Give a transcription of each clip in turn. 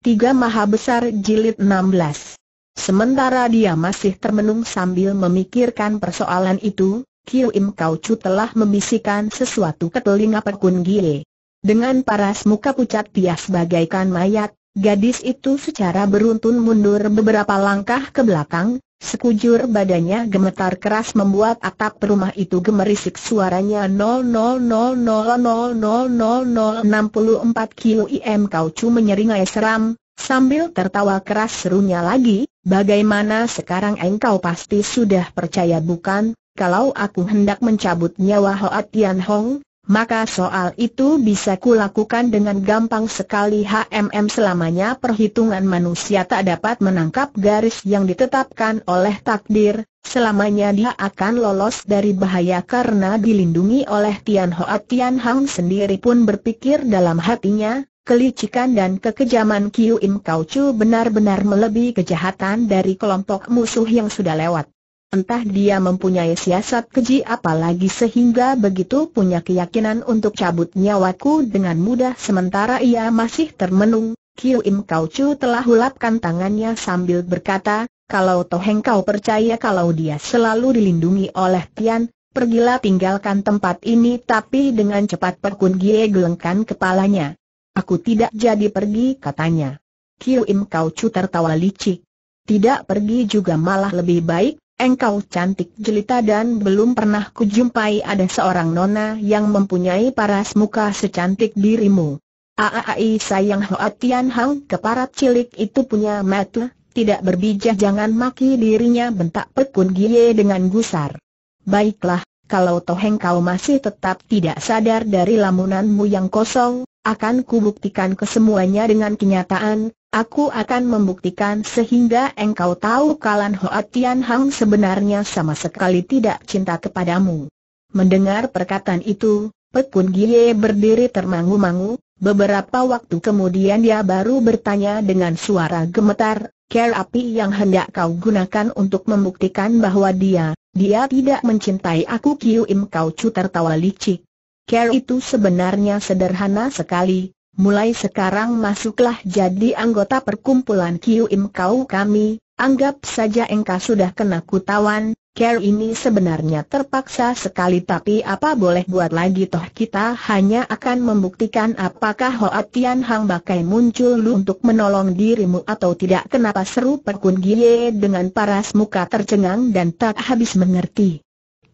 Tiga Maha Besar Jilid 16 Sementara dia masih termenung sambil memikirkan persoalan itu, Kiu Im Kau Chu telah membisikkan sesuatu ke telinga Pekun Gie. Dengan paras muka pucat pias bagaikan mayat, gadis itu secara beruntun mundur beberapa langkah ke belakang, Sekujur badannya gemetar keras membuat atap rumah itu gemerisik suaranya 000000064 kilo im kau cu menyeringai seram, sambil tertawa keras serunya lagi, bagaimana sekarang engkau pasti sudah percaya bukan, kalau aku hendak mencabut nyawa Hoa Tian Hong, maka soal itu bisa kulakukan dengan gampang sekali HMM selamanya perhitungan manusia tak dapat menangkap garis yang ditetapkan oleh takdir, selamanya dia akan lolos dari bahaya karena dilindungi oleh Tian Hoa Tian Hang sendiri pun berpikir dalam hatinya, kelicikan dan kekejaman Kiu Im Kau Chu benar-benar melebihi kejahatan dari kelompok musuh yang sudah lewat. Entah dia mempunyai siasat keji apalagi sehingga begitu punya keyakinan untuk cabut nyawaku dengan mudah sementara ia masih termenung. Kiu Im Kau Chu telah hulapkan tangannya sambil berkata, kalau toheng kau percaya kalau dia selalu dilindungi oleh Tian, pergilah tinggalkan tempat ini tapi dengan cepat Perkun Gie gelengkan kepalanya. Aku tidak jadi pergi katanya. Kiu Im Kau Chu tertawa licik. Tidak pergi juga malah lebih baik, Engkau cantik jelita dan belum pernah kujumpai ada seorang nona yang mempunyai paras muka secantik dirimu. Aaai sayang Hoa Tian Hang keparat cilik itu punya mata, tidak berbijak jangan maki dirinya bentak pekun gie dengan gusar. Baiklah, kalau toh engkau masih tetap tidak sadar dari lamunanmu yang kosong, akan kubuktikan kesemuanya dengan kenyataan, Aku akan membuktikan sehingga engkau tahu Kalan Hoatian Hang sebenarnya sama sekali tidak cinta kepadamu. Mendengar perkataan itu, Pekun Gie berdiri termangu-mangu, beberapa waktu kemudian dia baru bertanya dengan suara gemetar, Care api yang hendak kau gunakan untuk membuktikan bahwa dia, dia tidak mencintai aku Kiu Im Kau cu tertawa licik. Care itu sebenarnya sederhana sekali, mulai sekarang masuklah jadi anggota perkumpulan Kiu Im Kau kami, anggap saja engkau sudah kena kutawan, care ini sebenarnya terpaksa sekali tapi apa boleh buat lagi toh kita hanya akan membuktikan apakah Hoa Tian Hang Bakai muncul lu untuk menolong dirimu atau tidak kenapa seru Perkun Gie dengan paras muka tercengang dan tak habis mengerti.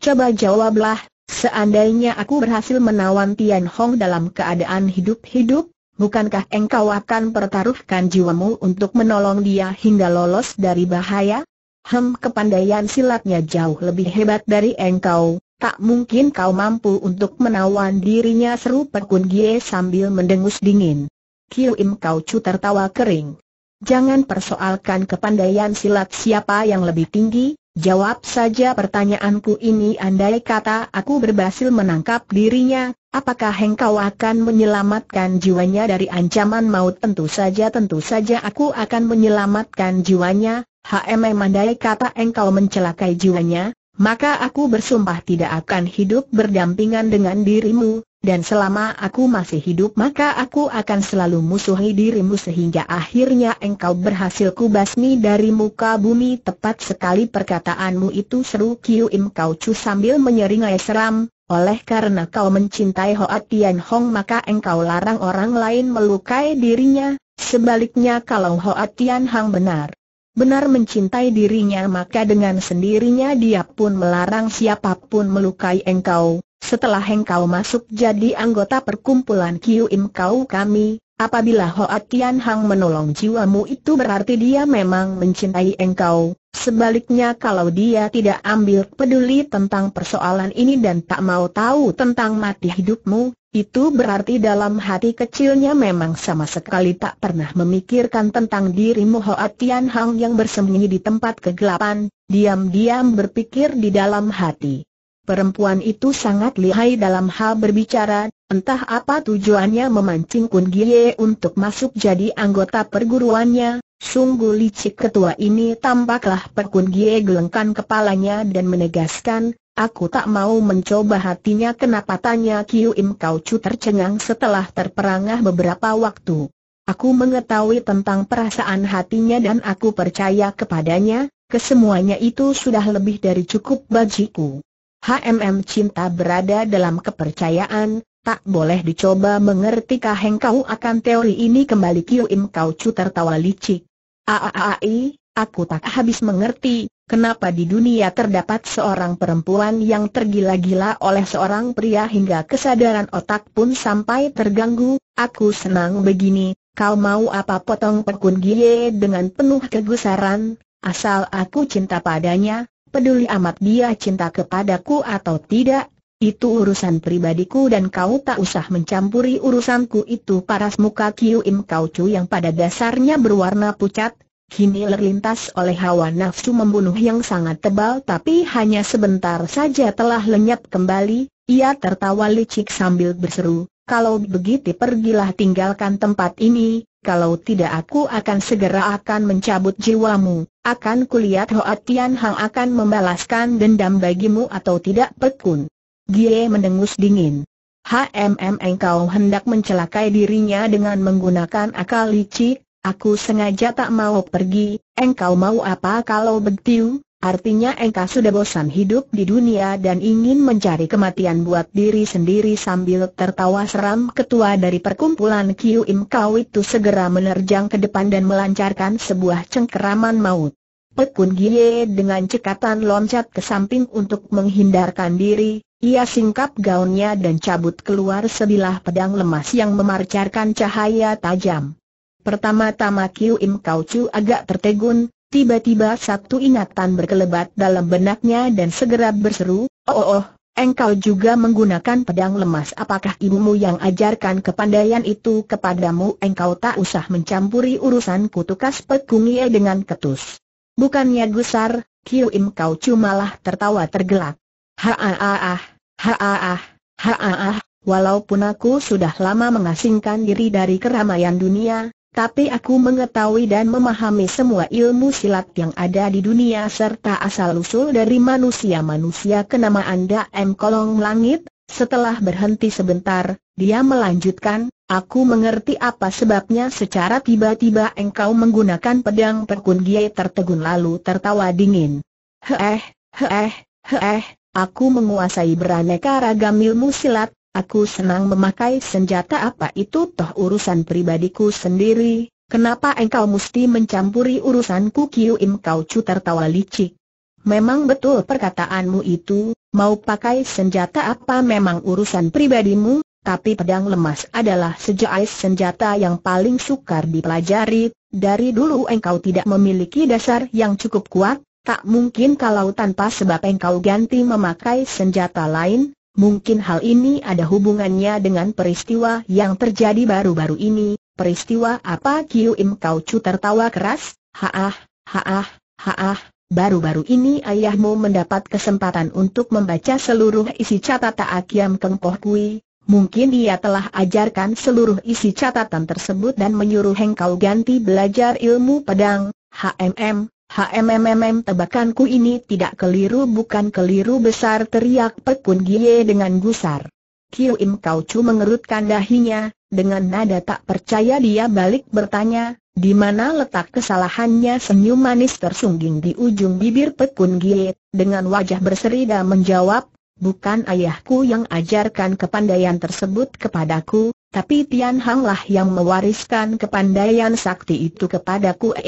Coba jawablah, Seandainya aku berhasil menawan Tian Hong dalam keadaan hidup-hidup, bukankah engkau akan pertaruhkan jiwamu untuk menolong dia hingga lolos dari bahaya? Hem kepandaian silatnya jauh lebih hebat dari engkau, tak mungkin kau mampu untuk menawan dirinya seru Pekun Gie sambil mendengus dingin. Kiu Im Kau Chu tertawa kering. Jangan persoalkan kepandaian silat siapa yang lebih tinggi, jawab saja pertanyaanku ini andai kata aku berhasil menangkap dirinya, Apakah engkau akan menyelamatkan jiwanya dari ancaman maut? Tentu saja, tentu saja aku akan menyelamatkan jiwanya. HMM Mandai kata engkau mencelakai jiwanya, maka aku bersumpah tidak akan hidup berdampingan dengan dirimu, dan selama aku masih hidup maka aku akan selalu musuhi dirimu sehingga akhirnya engkau berhasil kubasmi dari muka bumi tepat sekali perkataanmu itu seru Kiu Im Kau Cu sambil menyeringai seram, oleh karena kau mencintai Hoa Tian Hong maka engkau larang orang lain melukai dirinya, sebaliknya kalau Hoa Tian Hong benar benar mencintai dirinya maka dengan sendirinya dia pun melarang siapapun melukai engkau. Setelah engkau masuk jadi anggota perkumpulan Kiu Im Kau kami, apabila Hoa Tian Hang menolong jiwamu itu berarti dia memang mencintai engkau. Sebaliknya kalau dia tidak ambil peduli tentang persoalan ini dan tak mau tahu tentang mati hidupmu, itu berarti dalam hati kecilnya memang sama sekali tak pernah memikirkan tentang dirimu Hoa Tian Hang yang bersembunyi di tempat kegelapan, diam-diam berpikir di dalam hati. Perempuan itu sangat lihai dalam hal berbicara, entah apa tujuannya memancing Kun Gie untuk masuk jadi anggota perguruannya, Sungguh licik ketua ini tampaklah Perkun Gie gelengkan kepalanya dan menegaskan, aku tak mau mencoba hatinya kenapa tanya Kiu Im Kau Chu tercengang setelah terperangah beberapa waktu. Aku mengetahui tentang perasaan hatinya dan aku percaya kepadanya, kesemuanya itu sudah lebih dari cukup bagiku. HMM Cinta berada dalam kepercayaan, Tak boleh dicoba mengerti kah engkau akan teori ini kembali Kiu Im Kau Chu tertawa licik. Aaai, aku tak habis mengerti, kenapa di dunia terdapat seorang perempuan yang tergila-gila oleh seorang pria hingga kesadaran otak pun sampai terganggu, aku senang begini, kau mau apa potong pekun gie dengan penuh kegusaran, asal aku cinta padanya, peduli amat dia cinta kepadaku atau tidak, itu urusan pribadiku dan kau tak usah mencampuri urusanku itu paras muka Kiu Im Kau Chu yang pada dasarnya berwarna pucat, kini lerlintas oleh hawa nafsu membunuh yang sangat tebal tapi hanya sebentar saja telah lenyap kembali, ia tertawa licik sambil berseru, kalau begitu pergilah tinggalkan tempat ini, kalau tidak aku akan segera akan mencabut jiwamu, akan kulihat Hoa Tian Hang akan membalaskan dendam bagimu atau tidak pekun. Gie mendengus dingin. HMM engkau hendak mencelakai dirinya dengan menggunakan akal licik, aku sengaja tak mau pergi, engkau mau apa kalau begitu? Artinya engkau sudah bosan hidup di dunia dan ingin mencari kematian buat diri sendiri sambil tertawa seram ketua dari perkumpulan Kiu Im Kau itu segera menerjang ke depan dan melancarkan sebuah cengkeraman maut. Pekun Gie dengan cekatan loncat ke samping untuk menghindarkan diri, ia singkap gaunnya dan cabut keluar sebilah pedang lemas yang memarcarkan cahaya tajam. Pertama-tama Kiu Im Kau Chu agak tertegun, tiba-tiba satu ingatan berkelebat dalam benaknya dan segera berseru, Oh oh, oh engkau juga menggunakan pedang lemas apakah ibumu yang ajarkan kepandaian itu kepadamu engkau tak usah mencampuri urusan kutukas pekungie dengan ketus. Bukannya gusar, Kiu Im Kau Chu malah tertawa tergelak. Haaah, haaah, haaah, walaupun aku sudah lama mengasingkan diri dari keramaian dunia, tapi aku mengetahui dan memahami semua ilmu silat yang ada di dunia serta asal-usul dari manusia-manusia kenamaan Daem Kolong Langit. Setelah berhenti sebentar, dia melanjutkan, aku mengerti apa sebabnya secara tiba-tiba engkau menggunakan pedang perkun giai tertegun lalu tertawa dingin. Heeh, heeh, heeh, Aku menguasai beraneka ragam ilmu silat, aku senang memakai senjata apa itu toh urusan pribadiku sendiri, kenapa engkau mesti mencampuri urusanku Kiu Im Kau Chu tertawa licik. Memang betul perkataanmu itu, mau pakai senjata apa memang urusan pribadimu, tapi pedang lemas adalah sejenis senjata yang paling sukar dipelajari, dari dulu engkau tidak memiliki dasar yang cukup kuat, Tak mungkin kalau tanpa sebab engkau ganti memakai senjata lain, mungkin hal ini ada hubungannya dengan peristiwa yang terjadi baru-baru ini. Peristiwa apa Kiu Im Kau Chu tertawa keras, haah, haah, haah, baru-baru ini ayahmu mendapat kesempatan untuk membaca seluruh isi catatan Akiam Keng Poh Kui. Mungkin dia telah ajarkan seluruh isi catatan tersebut dan menyuruh engkau ganti belajar ilmu pedang, HMM, HMMM tebakanku ini tidak keliru bukan keliru besar teriak Pekun Gie dengan gusar. Kiu Im Kau Chu mengerutkan dahinya, dengan nada tak percaya dia balik bertanya, di mana letak kesalahannya senyum manis tersungging di ujung bibir Pekun Gie, dengan wajah berserida menjawab, bukan ayahku yang ajarkan kepandaian tersebut kepadaku, tapi Tian Hang lah yang mewariskan kepandaian sakti itu kepadaku.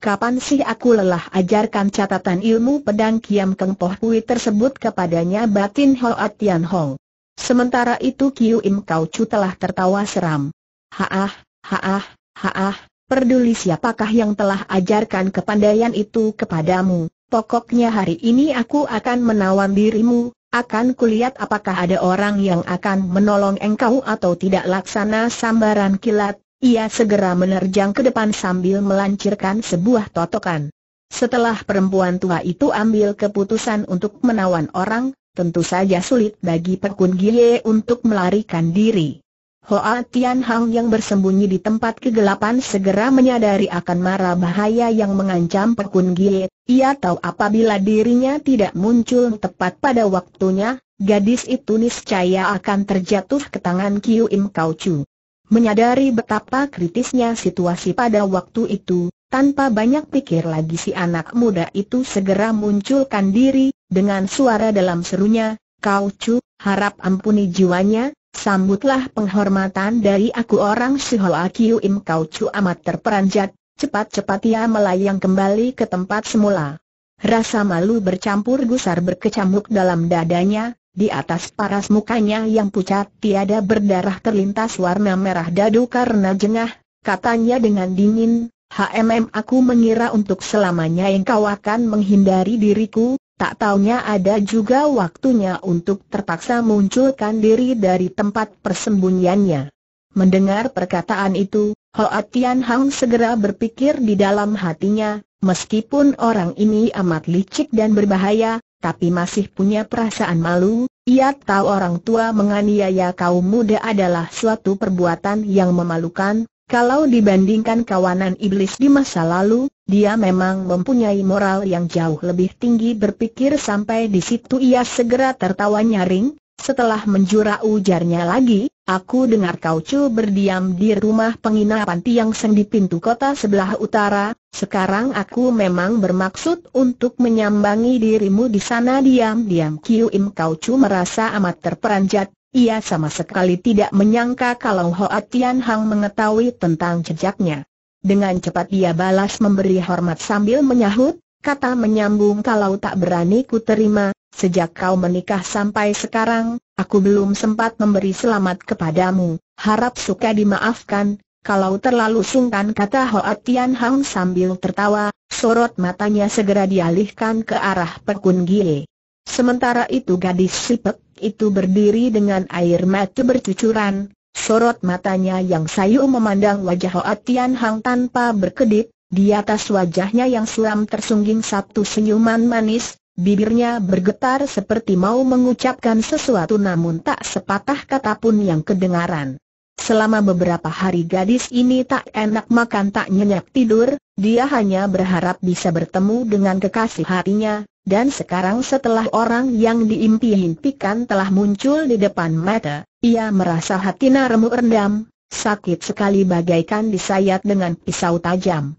Kapan sih aku lelah ajarkan catatan ilmu pedang Kiam Keng Poh Pui tersebut kepadanya batin Hoa Tian Hong. Sementara itu Kiu Im Kau Chu telah tertawa seram. Haah, haah, haah, peduli siapakah yang telah ajarkan kepandaian itu kepadamu. Pokoknya hari ini aku akan menawan dirimu, akan kulihat apakah ada orang yang akan menolong engkau atau tidak laksana sambaran kilat, ia segera menerjang ke depan sambil melancarkan sebuah totokan. Setelah perempuan tua itu ambil keputusan untuk menawan orang, tentu saja sulit bagi Pekun Gie untuk melarikan diri. Hoa Tian Hang yang bersembunyi di tempat kegelapan segera menyadari akan mara bahaya yang mengancam Pekun Gie. Ia tahu apabila dirinya tidak muncul tepat pada waktunya, gadis itu niscaya akan terjatuh ke tangan Kiu Im Kau Chu. Menyadari betapa kritisnya situasi pada waktu itu, tanpa banyak pikir lagi si anak muda itu segera munculkan diri, dengan suara dalam serunya, Kau Cu, harap ampuni jiwanya, sambutlah penghormatan dari aku orang Shihoa Kiu Im Kau Cu amat terperanjat, cepat-cepat ia melayang kembali ke tempat semula. Rasa malu bercampur gusar berkecamuk dalam dadanya, di atas paras mukanya yang pucat tiada berdarah terlintas warna merah dadu karena jengah, katanya dengan dingin, HMM aku mengira untuk selamanya engkau akan menghindari diriku, tak taunya ada juga waktunya untuk terpaksa munculkan diri dari tempat persembunyiannya. Mendengar perkataan itu, Hoa Tian Hang segera berpikir di dalam hatinya, meskipun orang ini amat licik dan berbahaya, tapi masih punya perasaan malu, ia tahu orang tua menganiaya kaum muda adalah suatu perbuatan yang memalukan, kalau dibandingkan kawanan iblis di masa lalu, dia memang mempunyai moral yang jauh lebih tinggi berpikir sampai di situ ia segera tertawa nyaring, setelah menjura ujarnya lagi, aku dengar kau cu berdiam di rumah penginapan Tiang Seng di pintu kota sebelah utara, sekarang aku memang bermaksud untuk menyambangi dirimu di sana diam-diam Kiu Im Kau cu merasa amat terperanjat, ia sama sekali tidak menyangka kalau Hoa Tian Hang mengetahui tentang jejaknya. Dengan cepat dia balas memberi hormat sambil menyahut, kata menyambung kalau tak berani ku terima, Sejak kau menikah sampai sekarang, aku belum sempat memberi selamat kepadamu. Harap suka dimaafkan, kalau terlalu sungkan kata Hoa Tian Hang sambil tertawa, sorot matanya segera dialihkan ke arah Pekun Gie. Sementara itu gadis sipek itu berdiri dengan air mata bercucuran, sorot matanya yang sayu memandang wajah Hoa Tian Hang tanpa berkedip, di atas wajahnya yang suram tersungging satu senyuman manis, Bibirnya bergetar seperti mau mengucapkan sesuatu namun tak sepatah kata pun yang kedengaran. Selama beberapa hari gadis ini tak enak makan tak nyenyak tidur, dia hanya berharap bisa bertemu dengan kekasih hatinya, dan sekarang setelah orang yang diimpi-impikan telah muncul di depan mata, ia merasa hati naramu rendam, sakit sekali bagaikan disayat dengan pisau tajam.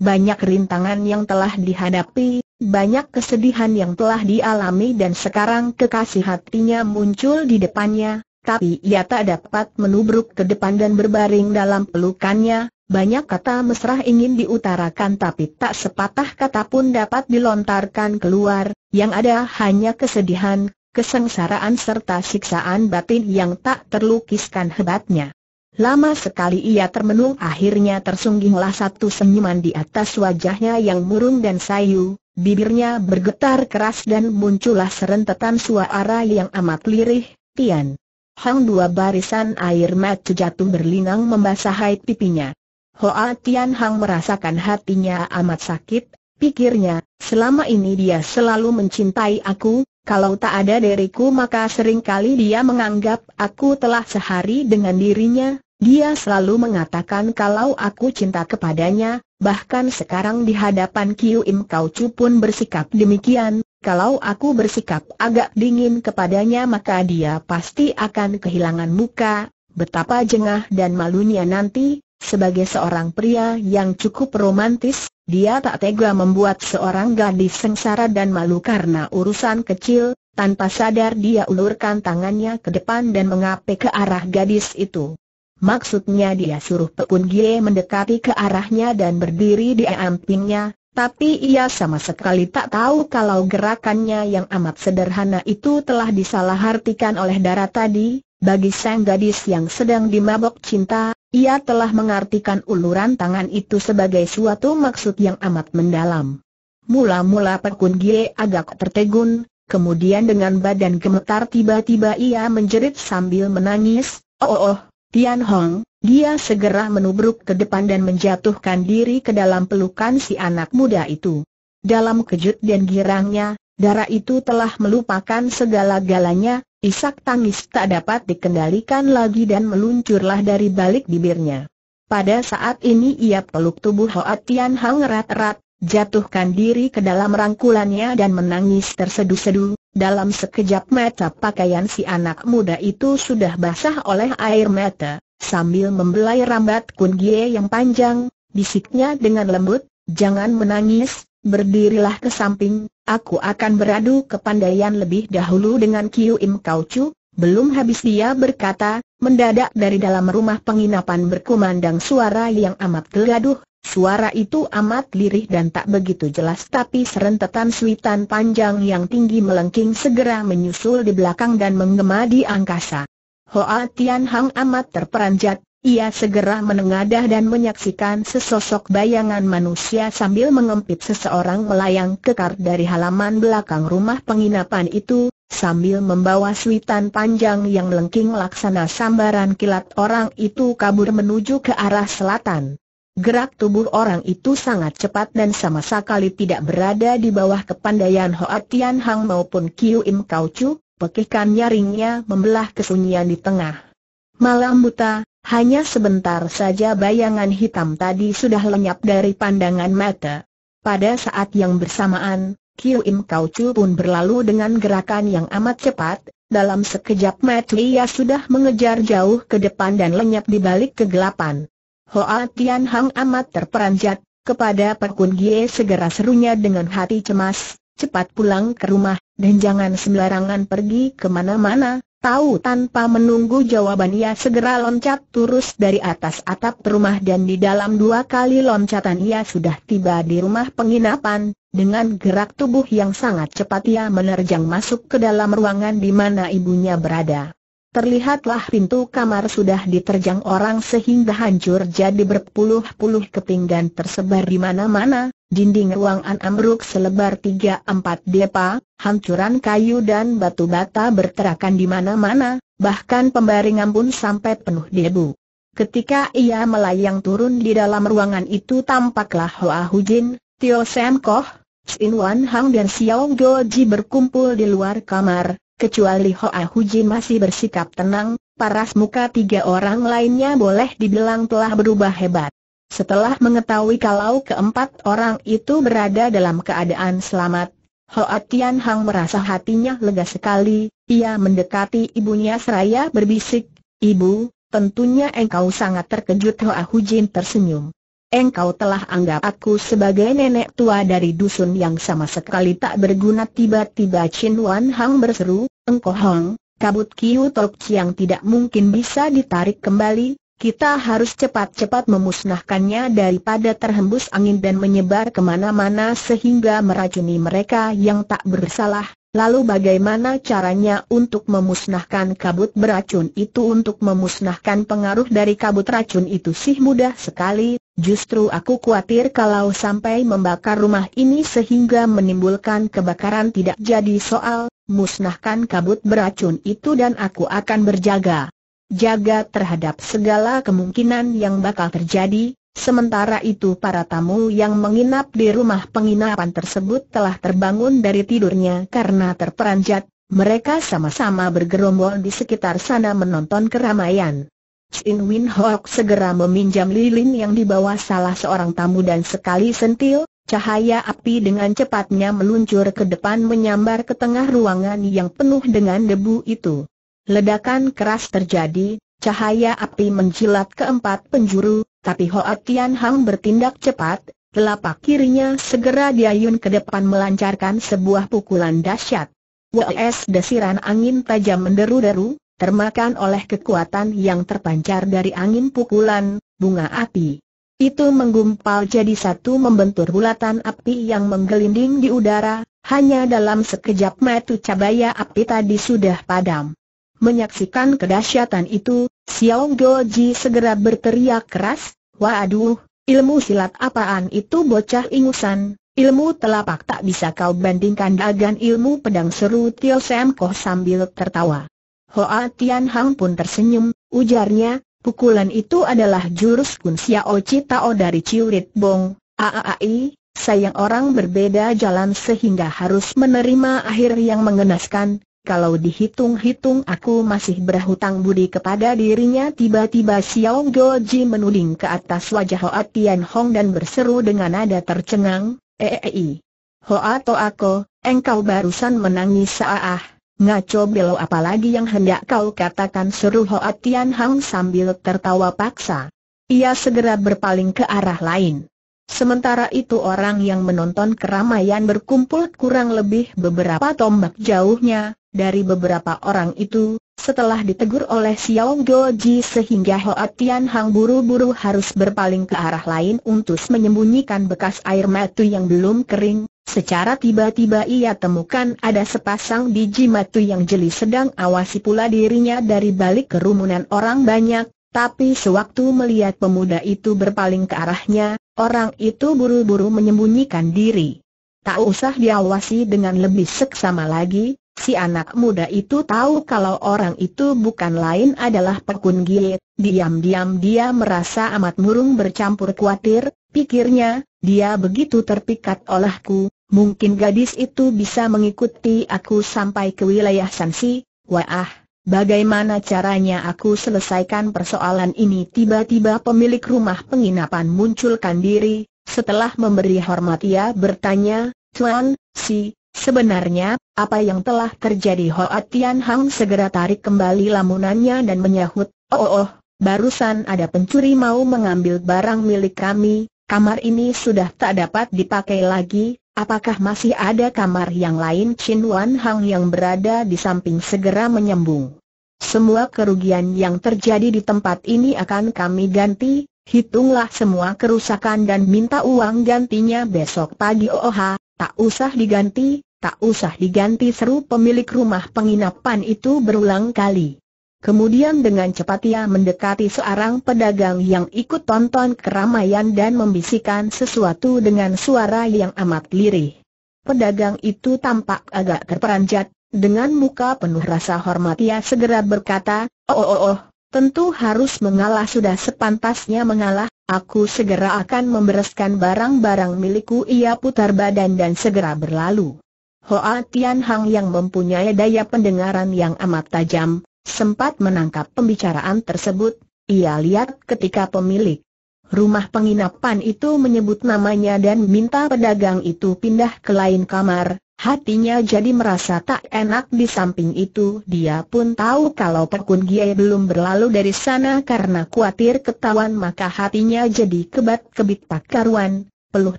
Banyak rintangan yang telah dihadapi, banyak kesedihan yang telah dialami dan sekarang kekasih hatinya muncul di depannya, tapi ia tak dapat menubruk ke depan dan berbaring dalam pelukannya, banyak kata mesra ingin diutarakan tapi tak sepatah kata pun dapat dilontarkan keluar, yang ada hanya kesedihan, kesengsaraan serta siksaan batin yang tak terlukiskan hebatnya. Lama sekali ia termenung akhirnya tersungginglah satu senyuman di atas wajahnya yang murung dan sayu, Bibirnya bergetar keras dan muncullah serentetan suara yang amat lirih, Tian. Hang dua barisan air mata jatuh berlinang membasahi pipinya. Hoa Tian Hang merasakan hatinya amat sakit, pikirnya, selama ini dia selalu mencintai aku, kalau tak ada diriku maka seringkali dia menganggap aku telah sehari dengan dirinya, dia selalu mengatakan kalau aku cinta kepadanya, Bahkan sekarang di hadapan Kiu Im Kau Chu pun bersikap demikian, kalau aku bersikap agak dingin kepadanya maka dia pasti akan kehilangan muka, betapa jengah dan malunya nanti, sebagai seorang pria yang cukup romantis, dia tak tega membuat seorang gadis sengsara dan malu karena urusan kecil, tanpa sadar dia ulurkan tangannya ke depan dan mengapai ke arah gadis itu. Maksudnya dia suruh Pekun Gie mendekati ke arahnya dan berdiri di ampingnya, tapi ia sama sekali tak tahu kalau gerakannya yang amat sederhana itu telah disalahartikan oleh darah tadi. Bagi sang gadis yang sedang dimabok cinta, ia telah mengartikan uluran tangan itu sebagai suatu maksud yang amat mendalam. Mula-mula Pekun Gie agak tertegun, kemudian dengan badan gemetar tiba-tiba ia menjerit sambil menangis, oh oh, oh Tian Hong, dia segera menubruk ke depan dan menjatuhkan diri ke dalam pelukan si anak muda itu. Dalam kejut dan girangnya, darah itu telah melupakan segala galanya, isak tangis tak dapat dikendalikan lagi dan meluncurlah dari balik bibirnya. Pada saat ini ia peluk tubuh Hoat Tian Hong erat-erat, jatuhkan diri ke dalam rangkulannya dan menangis tersedu-sedu, dalam sekejap mata pakaian si anak muda itu sudah basah oleh air mata, sambil membelai rambat kungie yang panjang, bisiknya dengan lembut, jangan menangis, berdirilah ke samping, aku akan beradu kepandaian lebih dahulu dengan Kiu Im Kau Chu. Belum habis dia berkata, mendadak dari dalam rumah penginapan berkumandang suara yang amat geladuh, Suara itu amat lirih dan tak begitu jelas tapi serentetan suitan panjang yang tinggi melengking segera menyusul di belakang dan menggema di angkasa. Hoa Tian Hang amat terperanjat, ia segera menengadah dan menyaksikan sesosok bayangan manusia sambil mengempit seseorang melayang kekar dari halaman belakang rumah penginapan itu, sambil membawa suitan panjang yang melengking laksana sambaran kilat orang itu kabur menuju ke arah selatan. Gerak tubuh orang itu sangat cepat dan sama sekali tidak berada di bawah kepandaian Hoa Tian Hang maupun Kiu Im Kau Chu, pekikan nyaringnya membelah kesunyian di tengah. Malam buta, hanya sebentar saja bayangan hitam tadi sudah lenyap dari pandangan mata. Pada saat yang bersamaan, Kiu Im Kau Chu pun berlalu dengan gerakan yang amat cepat, dalam sekejap mata ia sudah mengejar jauh ke depan dan lenyap di balik kegelapan. Hoa Tian Hang amat terperanjat, kepada Pekun Gie segera serunya dengan hati cemas, cepat pulang ke rumah, dan jangan sembarangan pergi kemana-mana, tahu tanpa menunggu jawaban ia segera loncat turus dari atas atap rumah dan di dalam dua kali loncatan ia sudah tiba di rumah penginapan, dengan gerak tubuh yang sangat cepat ia menerjang masuk ke dalam ruangan di mana ibunya berada. Terlihatlah pintu kamar sudah diterjang orang sehingga hancur jadi berpuluh-puluh keping dan tersebar di mana-mana, dinding ruangan ambruk selebar 3-4 depa, hancuran kayu dan batu bata berterakan di mana-mana, bahkan pembaringan pun sampai penuh debu. Ketika ia melayang turun di dalam ruangan itu tampaklah Hoa Hujin, Tio Sam Koh, Sin Wan Hang dan Xiao Ji berkumpul di luar kamar, Kecuali Hoa Huji masih bersikap tenang, paras muka tiga orang lainnya boleh dibilang telah berubah hebat. Setelah mengetahui kalau keempat orang itu berada dalam keadaan selamat, Hoa Tian Hang merasa hatinya lega sekali, ia mendekati ibunya seraya berbisik, Ibu, tentunya engkau sangat terkejut Hoa Hujin tersenyum engkau telah anggap aku sebagai nenek tua dari dusun yang sama sekali tak berguna tiba-tiba Chin Wan Hang berseru, engkau Hang, kabut Kiu Tok yang tidak mungkin bisa ditarik kembali, kita harus cepat-cepat memusnahkannya daripada terhembus angin dan menyebar kemana-mana sehingga meracuni mereka yang tak bersalah. Lalu bagaimana caranya untuk memusnahkan kabut beracun itu untuk memusnahkan pengaruh dari kabut racun itu sih mudah sekali, Justru aku khawatir kalau sampai membakar rumah ini sehingga menimbulkan kebakaran tidak jadi soal, musnahkan kabut beracun itu dan aku akan berjaga. Jaga terhadap segala kemungkinan yang bakal terjadi, sementara itu para tamu yang menginap di rumah penginapan tersebut telah terbangun dari tidurnya karena terperanjat, mereka sama-sama bergerombol di sekitar sana menonton keramaian. Chin Win Hock segera meminjam lilin yang dibawa salah seorang tamu dan sekali sentil, cahaya api dengan cepatnya meluncur ke depan menyambar ke tengah ruangan yang penuh dengan debu itu. Ledakan keras terjadi, cahaya api menjilat ke empat penjuru, tapi Hoa Tian Hang bertindak cepat, telapak kirinya segera diayun ke depan melancarkan sebuah pukulan dahsyat. Wes desiran angin tajam menderu-deru, termakan oleh kekuatan yang terpancar dari angin pukulan, bunga api. Itu menggumpal jadi satu membentur bulatan api yang menggelinding di udara, hanya dalam sekejap metu cabaya api tadi sudah padam. Menyaksikan kedahsyatan itu, Xiao Goji segera berteriak keras, Waduh, ilmu silat apaan itu bocah ingusan, ilmu telapak tak bisa kau bandingkan dengan ilmu pedang seru Tio Sam Koh sambil tertawa. Hoa Tian Hang pun tersenyum, ujarnya, pukulan itu adalah jurus Kun Xiao Tao dari Rit Bong, AAI, sayang orang berbeda jalan sehingga harus menerima akhir yang mengenaskan, kalau dihitung-hitung aku masih berhutang budi kepada dirinya tiba-tiba Xiao Goji menuding ke atas wajah Hoa Tian Hong dan berseru dengan nada tercengang, "Eeai, Hoa Ko, engkau barusan menangis saah. Ngaco belo apalagi yang hendak kau katakan seru Hoa Tian Hang sambil tertawa paksa. Ia segera berpaling ke arah lain. Sementara itu orang yang menonton keramaian berkumpul kurang lebih beberapa tombak jauhnya, dari beberapa orang itu, setelah ditegur oleh Xiao Goji sehingga Hoa Tian Hang buru-buru harus berpaling ke arah lain untuk menyembunyikan bekas air mata yang belum kering, Secara tiba-tiba ia temukan ada sepasang biji matu yang jeli sedang awasi pula dirinya dari balik kerumunan orang banyak, tapi sewaktu melihat pemuda itu berpaling ke arahnya, orang itu buru-buru menyembunyikan diri. Tak usah diawasi dengan lebih seksama lagi, Si anak muda itu tahu kalau orang itu bukan lain adalah Pekun Gie, diam-diam dia merasa amat murung bercampur khawatir, pikirnya, dia begitu terpikat olehku, mungkin gadis itu bisa mengikuti aku sampai ke wilayah Sansi, wah. Bagaimana caranya aku selesaikan persoalan ini tiba-tiba pemilik rumah penginapan munculkan diri, setelah memberi hormat ia bertanya, Tuan, si, Sebenarnya, apa yang telah terjadi Hoa Tian Hang segera tarik kembali lamunannya dan menyahut, oh, oh, oh barusan ada pencuri mau mengambil barang milik kami, kamar ini sudah tak dapat dipakai lagi, apakah masih ada kamar yang lain Chin Wan Hang yang berada di samping segera menyambung, Semua kerugian yang terjadi di tempat ini akan kami ganti, hitunglah semua kerusakan dan minta uang gantinya besok pagi OOH, oh, Tak usah diganti, tak usah diganti seru pemilik rumah penginapan itu berulang kali. Kemudian dengan cepat ia mendekati seorang pedagang yang ikut tonton keramaian dan membisikkan sesuatu dengan suara yang amat lirih. Pedagang itu tampak agak terperanjat, dengan muka penuh rasa hormat ia segera berkata, Oh oh oh, oh tentu harus mengalah sudah sepantasnya mengalah, Aku segera akan membereskan barang-barang milikku Ia putar badan dan segera berlalu Hoa Tian Hang yang mempunyai daya pendengaran yang amat tajam Sempat menangkap pembicaraan tersebut Ia lihat ketika pemilik rumah penginapan itu menyebut namanya dan minta pedagang itu pindah ke lain kamar Hatinya jadi merasa tak enak di samping itu dia pun tahu kalau Perkun Giai belum berlalu dari sana karena khawatir ketahuan maka hatinya jadi kebat-kebit tak karuan, peluh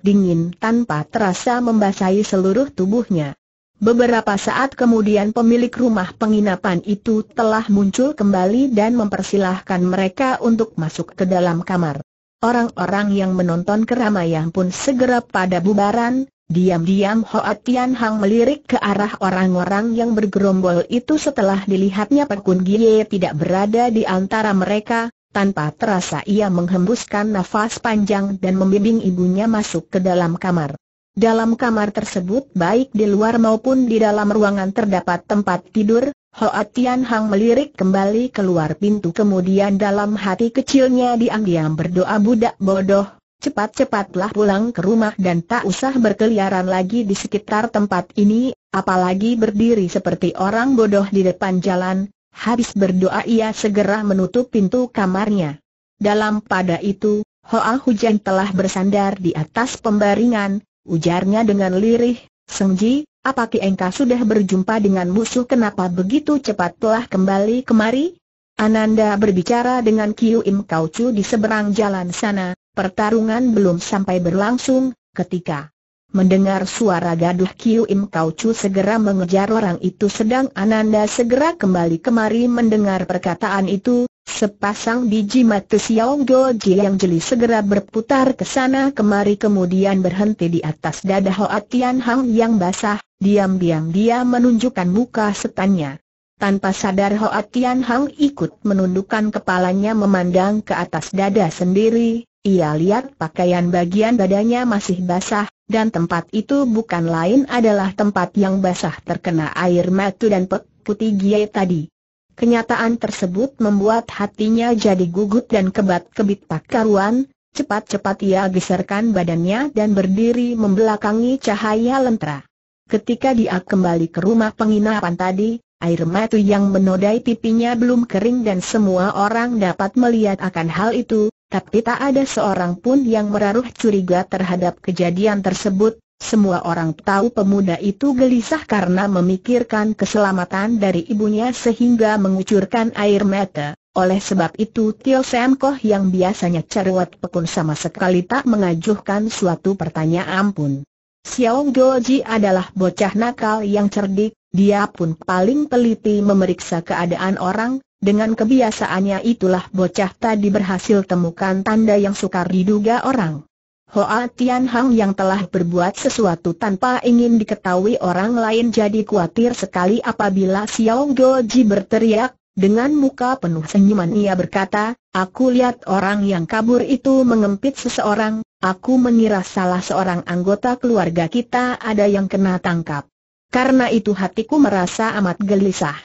dingin tanpa terasa membasahi seluruh tubuhnya. Beberapa saat kemudian pemilik rumah penginapan itu telah muncul kembali dan mempersilahkan mereka untuk masuk ke dalam kamar. Orang-orang yang menonton keramaian pun segera pada bubaran, Diam-diam Hoa Tian Hang melirik ke arah orang-orang yang bergerombol itu setelah dilihatnya Pekun Gie tidak berada di antara mereka, tanpa terasa ia menghembuskan nafas panjang dan membimbing ibunya masuk ke dalam kamar. Dalam kamar tersebut baik di luar maupun di dalam ruangan terdapat tempat tidur, Hoa Tian Hang melirik kembali keluar pintu kemudian dalam hati kecilnya diam-diam berdoa budak bodoh, Cepat-cepatlah pulang ke rumah dan tak usah berkeliaran lagi di sekitar tempat ini, apalagi berdiri seperti orang bodoh di depan jalan. Habis berdoa ia segera menutup pintu kamarnya. Dalam pada itu, Hoa Hujan telah bersandar di atas pembaringan, ujarnya dengan lirih, Sengji, apa Ki Engkau sudah berjumpa dengan musuh kenapa begitu cepat telah kembali kemari? Ananda berbicara dengan Kiu Im Kaucu di seberang jalan sana, Pertarungan belum sampai berlangsung, ketika mendengar suara gaduh Kiu Im Kau Chu segera mengejar orang itu sedang Ananda segera kembali kemari mendengar perkataan itu, sepasang biji mata Xiao Go Ji yang jeli segera berputar ke sana kemari kemudian berhenti di atas dada Hoa Tian Hang yang basah, diam-diam dia menunjukkan muka setannya. Tanpa sadar Hoa Tian Hang ikut menundukkan kepalanya memandang ke atas dada sendiri, ia lihat pakaian bagian badannya masih basah, dan tempat itu bukan lain adalah tempat yang basah terkena air matu dan pek putih gie tadi. Kenyataan tersebut membuat hatinya jadi gugut dan kebat-kebit tak karuan, Cepat-cepat ia geserkan badannya dan berdiri membelakangi cahaya lentera. Ketika dia kembali ke rumah penginapan tadi, air matu yang menodai pipinya belum kering dan semua orang dapat melihat akan hal itu, tapi tak ada seorang pun yang meraruh curiga terhadap kejadian tersebut. Semua orang tahu pemuda itu gelisah karena memikirkan keselamatan dari ibunya sehingga mengucurkan air mata. Oleh sebab itu Tio Sam Koh yang biasanya cerewet pekun sama sekali tak mengajukan suatu pertanyaan pun. Xiao Goji adalah bocah nakal yang cerdik, dia pun paling teliti memeriksa keadaan orang, dengan kebiasaannya itulah bocah tadi berhasil temukan tanda yang sukar diduga orang. Hoa Tian Hang yang telah berbuat sesuatu tanpa ingin diketahui orang lain jadi khawatir sekali apabila Xiao Goji berteriak, dengan muka penuh senyuman ia berkata, aku lihat orang yang kabur itu mengempit seseorang, aku mengira salah seorang anggota keluarga kita ada yang kena tangkap. Karena itu hatiku merasa amat gelisah.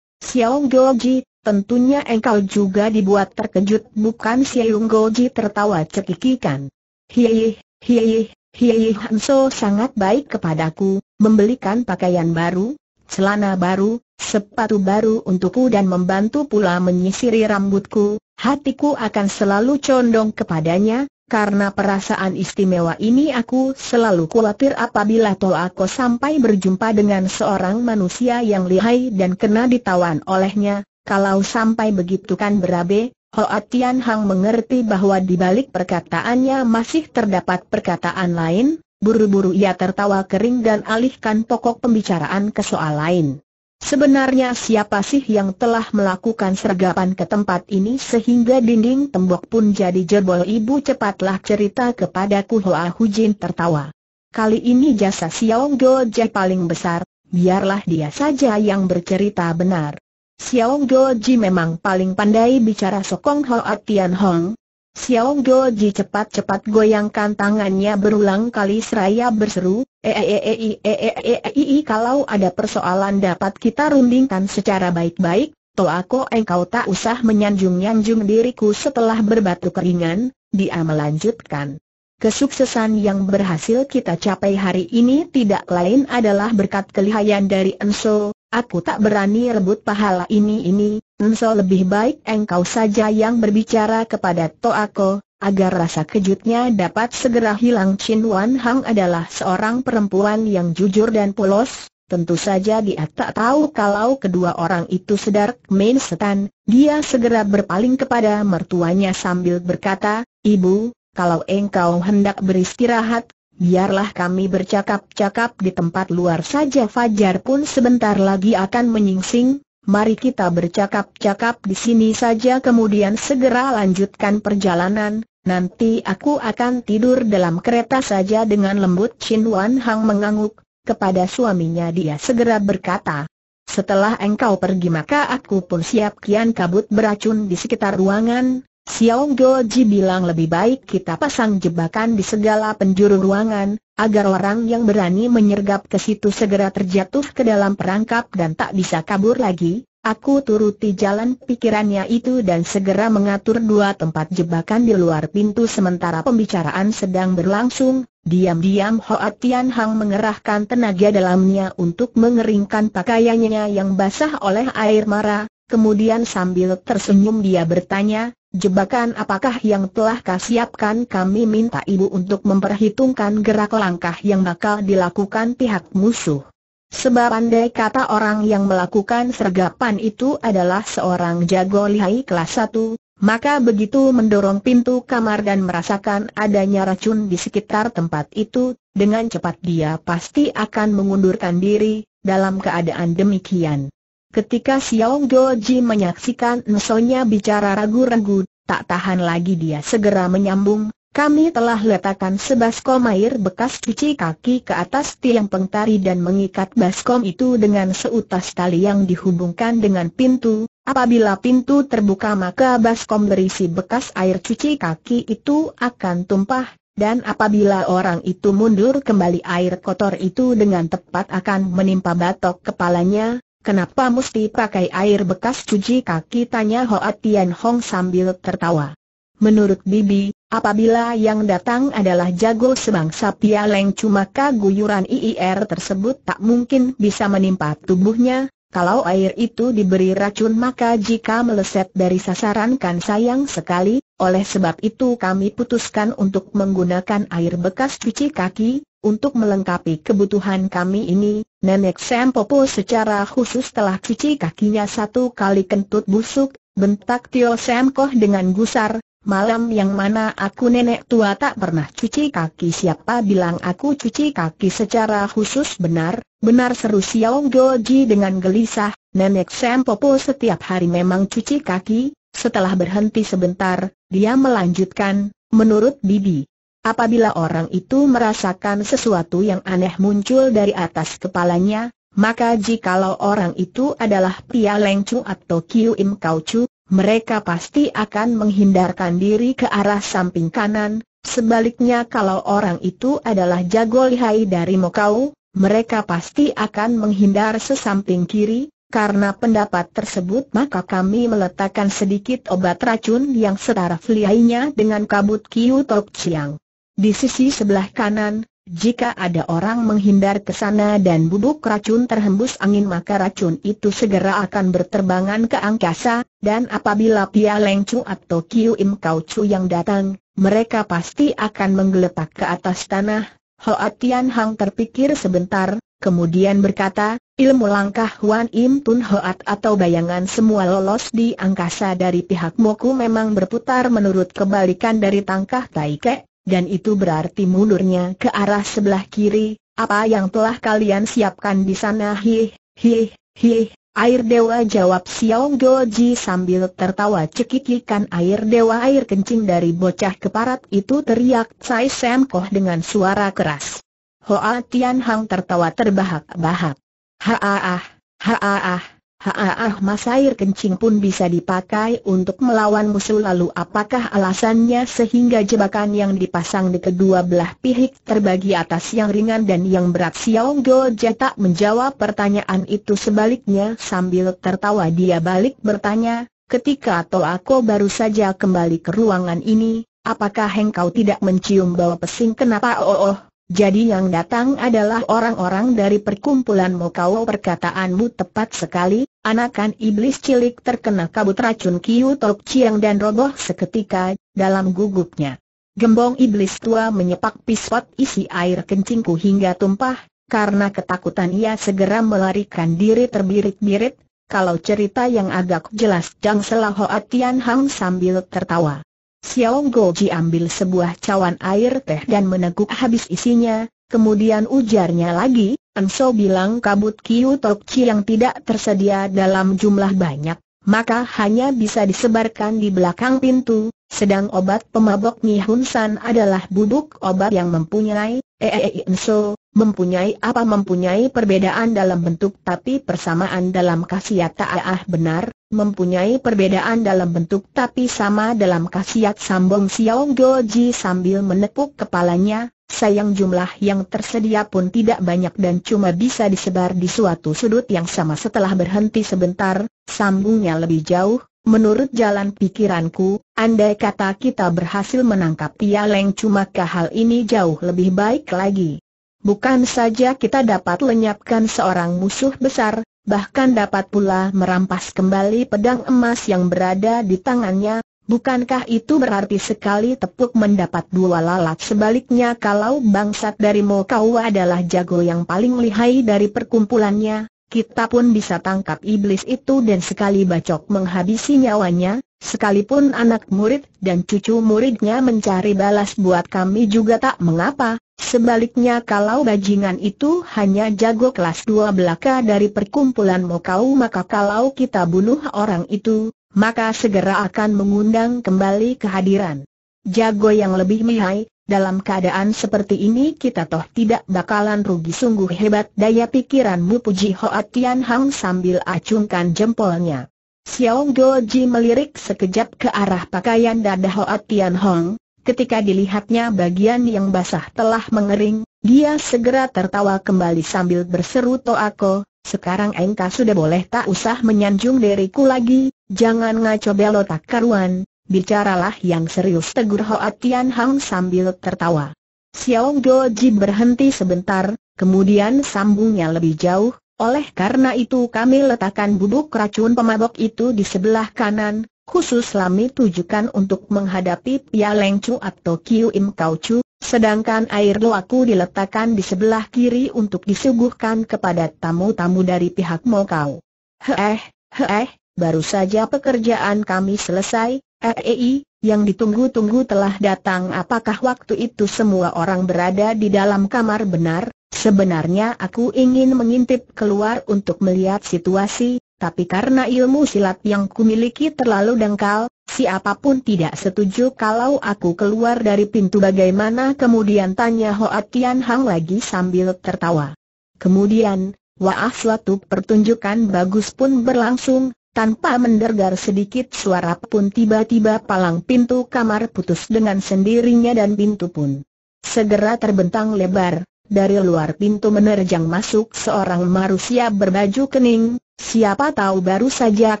Xiao Goji, Tentunya engkau juga dibuat terkejut bukan Siung Goji tertawa cekikikan. Hiih, hiih, hiih Hanso sangat baik kepadaku, membelikan pakaian baru, celana baru, sepatu baru untukku dan membantu pula menyisiri rambutku, hatiku akan selalu condong kepadanya, karena perasaan istimewa ini aku selalu khawatir apabila Toako sampai berjumpa dengan seorang manusia yang lihai dan kena ditawan olehnya, kalau sampai begitu kan berabe, Hoa Tian Hang mengerti bahwa di balik perkataannya masih terdapat perkataan lain, buru-buru ia tertawa kering dan alihkan pokok pembicaraan ke soal lain. Sebenarnya siapa sih yang telah melakukan sergapan ke tempat ini sehingga dinding tembok pun jadi jebol ibu cepatlah cerita kepadaku Hoa Hujin tertawa. Kali ini jasa Xiao Je paling besar, biarlah dia saja yang bercerita benar. Xiao Goji memang paling pandai bicara Sokong Hoa Tian Hong. Xiao Goji cepat-cepat goyangkan tangannya berulang kali seraya berseru, Eeeeeeeeeeeee e, e, e, kalau ada persoalan dapat kita rundingkan secara baik-baik, aku, engkau tak usah menyanjung-nyanjung diriku setelah berbatu keringan, dia melanjutkan. Kesuksesan yang berhasil kita capai hari ini tidak lain adalah berkat kelihaian dari Enso, Aku tak berani rebut pahala ini-ini, Enso lebih baik engkau saja yang berbicara kepada Toako, agar rasa kejutnya dapat segera hilang Chin Wan Hang adalah seorang perempuan yang jujur dan polos, tentu saja dia tak tahu kalau kedua orang itu sedar main setan, dia segera berpaling kepada mertuanya sambil berkata, Ibu, kalau engkau hendak beristirahat, Biarlah kami bercakap-cakap di tempat luar saja Fajar pun sebentar lagi akan menyingsing, mari kita bercakap-cakap di sini saja kemudian segera lanjutkan perjalanan, nanti aku akan tidur dalam kereta saja dengan lembut Chin Wan Hang mengangguk, kepada suaminya dia segera berkata. Setelah engkau pergi maka aku pun siap kian kabut beracun di sekitar ruangan, Xiao Goji bilang lebih baik kita pasang jebakan di segala penjuru ruangan, agar orang yang berani menyergap ke situ segera terjatuh ke dalam perangkap dan tak bisa kabur lagi. Aku turuti jalan pikirannya itu dan segera mengatur dua tempat jebakan di luar pintu sementara pembicaraan sedang berlangsung, Diam-diam Hoa Tian Hang mengerahkan tenaga dalamnya untuk mengeringkan pakaiannya yang basah oleh air marah. Kemudian sambil tersenyum dia bertanya, jebakan apakah yang telah kasiapkan kami minta ibu untuk memperhitungkan gerak langkah yang bakal dilakukan pihak musuh. Sebab andai kata orang yang melakukan sergapan itu adalah seorang jago lihai kelas 1, maka begitu mendorong pintu kamar dan merasakan adanya racun di sekitar tempat itu, dengan cepat dia pasti akan mengundurkan diri, dalam keadaan demikian Ketika Xiao Goji menyaksikan Nsonya bicara ragu-ragu, tak tahan lagi dia segera menyambung, kami telah letakkan sebaskom air bekas cuci kaki ke atas tiang pengtari dan mengikat baskom itu dengan seutas tali yang dihubungkan dengan pintu. Apabila pintu terbuka maka baskom berisi bekas air cuci kaki itu akan tumpah, dan apabila orang itu mundur kembali air kotor itu dengan tepat akan menimpa batok kepalanya, Kenapa mesti pakai air bekas cuci kaki tanya Hoa Tian Hong sambil tertawa. Menurut Bibi, apabila yang datang adalah jago sebangsa Pialeng cuma kaguyuran IIR tersebut tak mungkin bisa menimpa tubuhnya, kalau air itu diberi racun maka jika meleset dari sasaran kan sayang sekali, oleh sebab itu kami putuskan untuk menggunakan air bekas cuci kaki, untuk melengkapi kebutuhan kami ini, Nenek Sempopo secara khusus telah cuci kakinya satu kali kentut busuk, bentak Tio Semkoh dengan gusar, malam yang mana aku nenek tua tak pernah cuci kaki siapa bilang aku cuci kaki secara khusus benar, benar seru Xiao Goji dengan gelisah, Nenek Sempopo setiap hari memang cuci kaki, setelah berhenti sebentar, dia melanjutkan, menurut Bibi. Apabila orang itu merasakan sesuatu yang aneh muncul dari atas kepalanya, maka jikalau orang itu adalah Pia lengcu atau Kiu Im kaucu, mereka pasti akan menghindarkan diri ke arah samping kanan, sebaliknya kalau orang itu adalah jago lihai dari Mokau, mereka pasti akan menghindar sesamping kiri, karena pendapat tersebut maka kami meletakkan sedikit obat racun yang setara lihainya dengan kabut Kiu Tok siang. Di sisi sebelah kanan, jika ada orang menghindar ke sana dan bubuk racun terhembus angin maka racun itu segera akan berterbangan ke angkasa, dan apabila Pia Leng Chu atau Kiu Im Kau Chu yang datang, mereka pasti akan menggeletak ke atas tanah. Hoa Tian Hang terpikir sebentar, kemudian berkata, ilmu langkah Huan Im Tun Hoat atau bayangan semua lolos di angkasa dari pihak Moku memang berputar menurut kebalikan dari tangkah Taike, dan itu berarti mundurnya ke arah sebelah kiri, apa yang telah kalian siapkan di sana hih, hih, hih, air dewa jawab Xiao Goji sambil tertawa cekikikan air dewa air kencing dari bocah keparat itu teriak Sai Sam Koh dengan suara keras. Hoa Tian Hang tertawa terbahak-bahak. Haaah, haaah, Haah mas air kencing pun bisa dipakai untuk melawan musuh lalu apakah alasannya sehingga jebakan yang dipasang di kedua belah pihak terbagi atas yang ringan dan yang berat Xiao Goje tak menjawab pertanyaan itu sebaliknya sambil tertawa dia balik bertanya, ketika atau aku baru saja kembali ke ruangan ini, apakah engkau tidak mencium bau pesing kenapa oh oh? Jadi yang datang adalah orang-orang dari perkumpulan Mokau perkataanmu tepat sekali, Anakan iblis cilik terkena kabut racun Kiu Tok Chiang dan roboh seketika, dalam gugupnya. Gembong iblis tua menyepak pisot isi air kencingku hingga tumpah, karena ketakutan ia segera melarikan diri terbirit-birit, kalau cerita yang agak jelas Jang Selahoa Tian Hang sambil tertawa. Xiao Goji ambil sebuah cawan air teh dan meneguk habis isinya, Kemudian ujarnya lagi, Enso bilang kabut Kiu Tok Chi yang tidak tersedia dalam jumlah banyak, maka hanya bisa disebarkan di belakang pintu, sedang obat pemabok Ni Hun San adalah bubuk obat yang mempunyai, eh, eh, eh Enso, mempunyai apa mempunyai perbedaan dalam bentuk tapi persamaan dalam khasiat ah, ah benar, mempunyai perbedaan dalam bentuk tapi sama dalam khasiat Sambung Xiao Goji sambil menepuk kepalanya, Sayang jumlah yang tersedia pun tidak banyak dan cuma bisa disebar di suatu sudut yang sama setelah berhenti sebentar, sambungnya lebih jauh, menurut jalan pikiranku, andai kata kita berhasil menangkap Tia Leng ke hal ini jauh lebih baik lagi. Bukan saja kita dapat lenyapkan seorang musuh besar, bahkan dapat pula merampas kembali pedang emas yang berada di tangannya, Bukankah itu berarti sekali tepuk mendapat dua lalat sebaliknya kalau bangsat dari Mokau adalah jago yang paling lihai dari perkumpulannya, kita pun bisa tangkap iblis itu dan sekali bacok menghabisi nyawanya, sekalipun anak murid dan cucu muridnya mencari balas buat kami juga tak mengapa, sebaliknya kalau bajingan itu hanya jago kelas dua belaka dari perkumpulan Mokau maka kalau kita bunuh orang itu, maka segera akan mengundang kembali kehadiran jago yang lebih mihai, dalam keadaan seperti ini kita toh tidak bakalan rugi sungguh hebat daya pikiranmu puji Hoa Tian Hang sambil acungkan jempolnya. Xiao Goji melirik sekejap ke arah pakaian dada Hoa Tian Hang, ketika dilihatnya bagian yang basah telah mengering, dia segera tertawa kembali sambil berseru Toako, sekarang engkau sudah boleh tak usah menyanjung diriku lagi, jangan ngaco belotak karuan, bicaralah yang serius tegur Hoat Tian Hang sambil tertawa. Xiao Goji berhenti sebentar, kemudian sambungnya lebih jauh, oleh karena itu kami letakkan bubuk racun pemabok itu di sebelah kanan, khusus lami tujukan untuk menghadapi Pia Leng Chu atau Kiu Im Kau Chu, Sedangkan air loaku diletakkan di sebelah kiri untuk disuguhkan kepada tamu-tamu dari pihak Mokau. Heeh, heeh, baru saja pekerjaan kami selesai, EEI, yang ditunggu-tunggu telah datang apakah waktu itu semua orang berada di dalam kamar benar? Sebenarnya aku ingin mengintip keluar untuk melihat situasi, tapi karena ilmu silat yang kumiliki terlalu dangkal, Siapapun tidak setuju kalau aku keluar dari pintu bagaimana kemudian tanya Hoa Tian Hang lagi sambil tertawa. Kemudian, wah suatu pertunjukan bagus pun berlangsung, tanpa mendengar sedikit suara pun tiba-tiba palang pintu kamar putus dengan sendirinya dan pintu pun segera terbentang lebar, dari luar pintu menerjang masuk seorang manusia berbaju kening, siapa tahu baru saja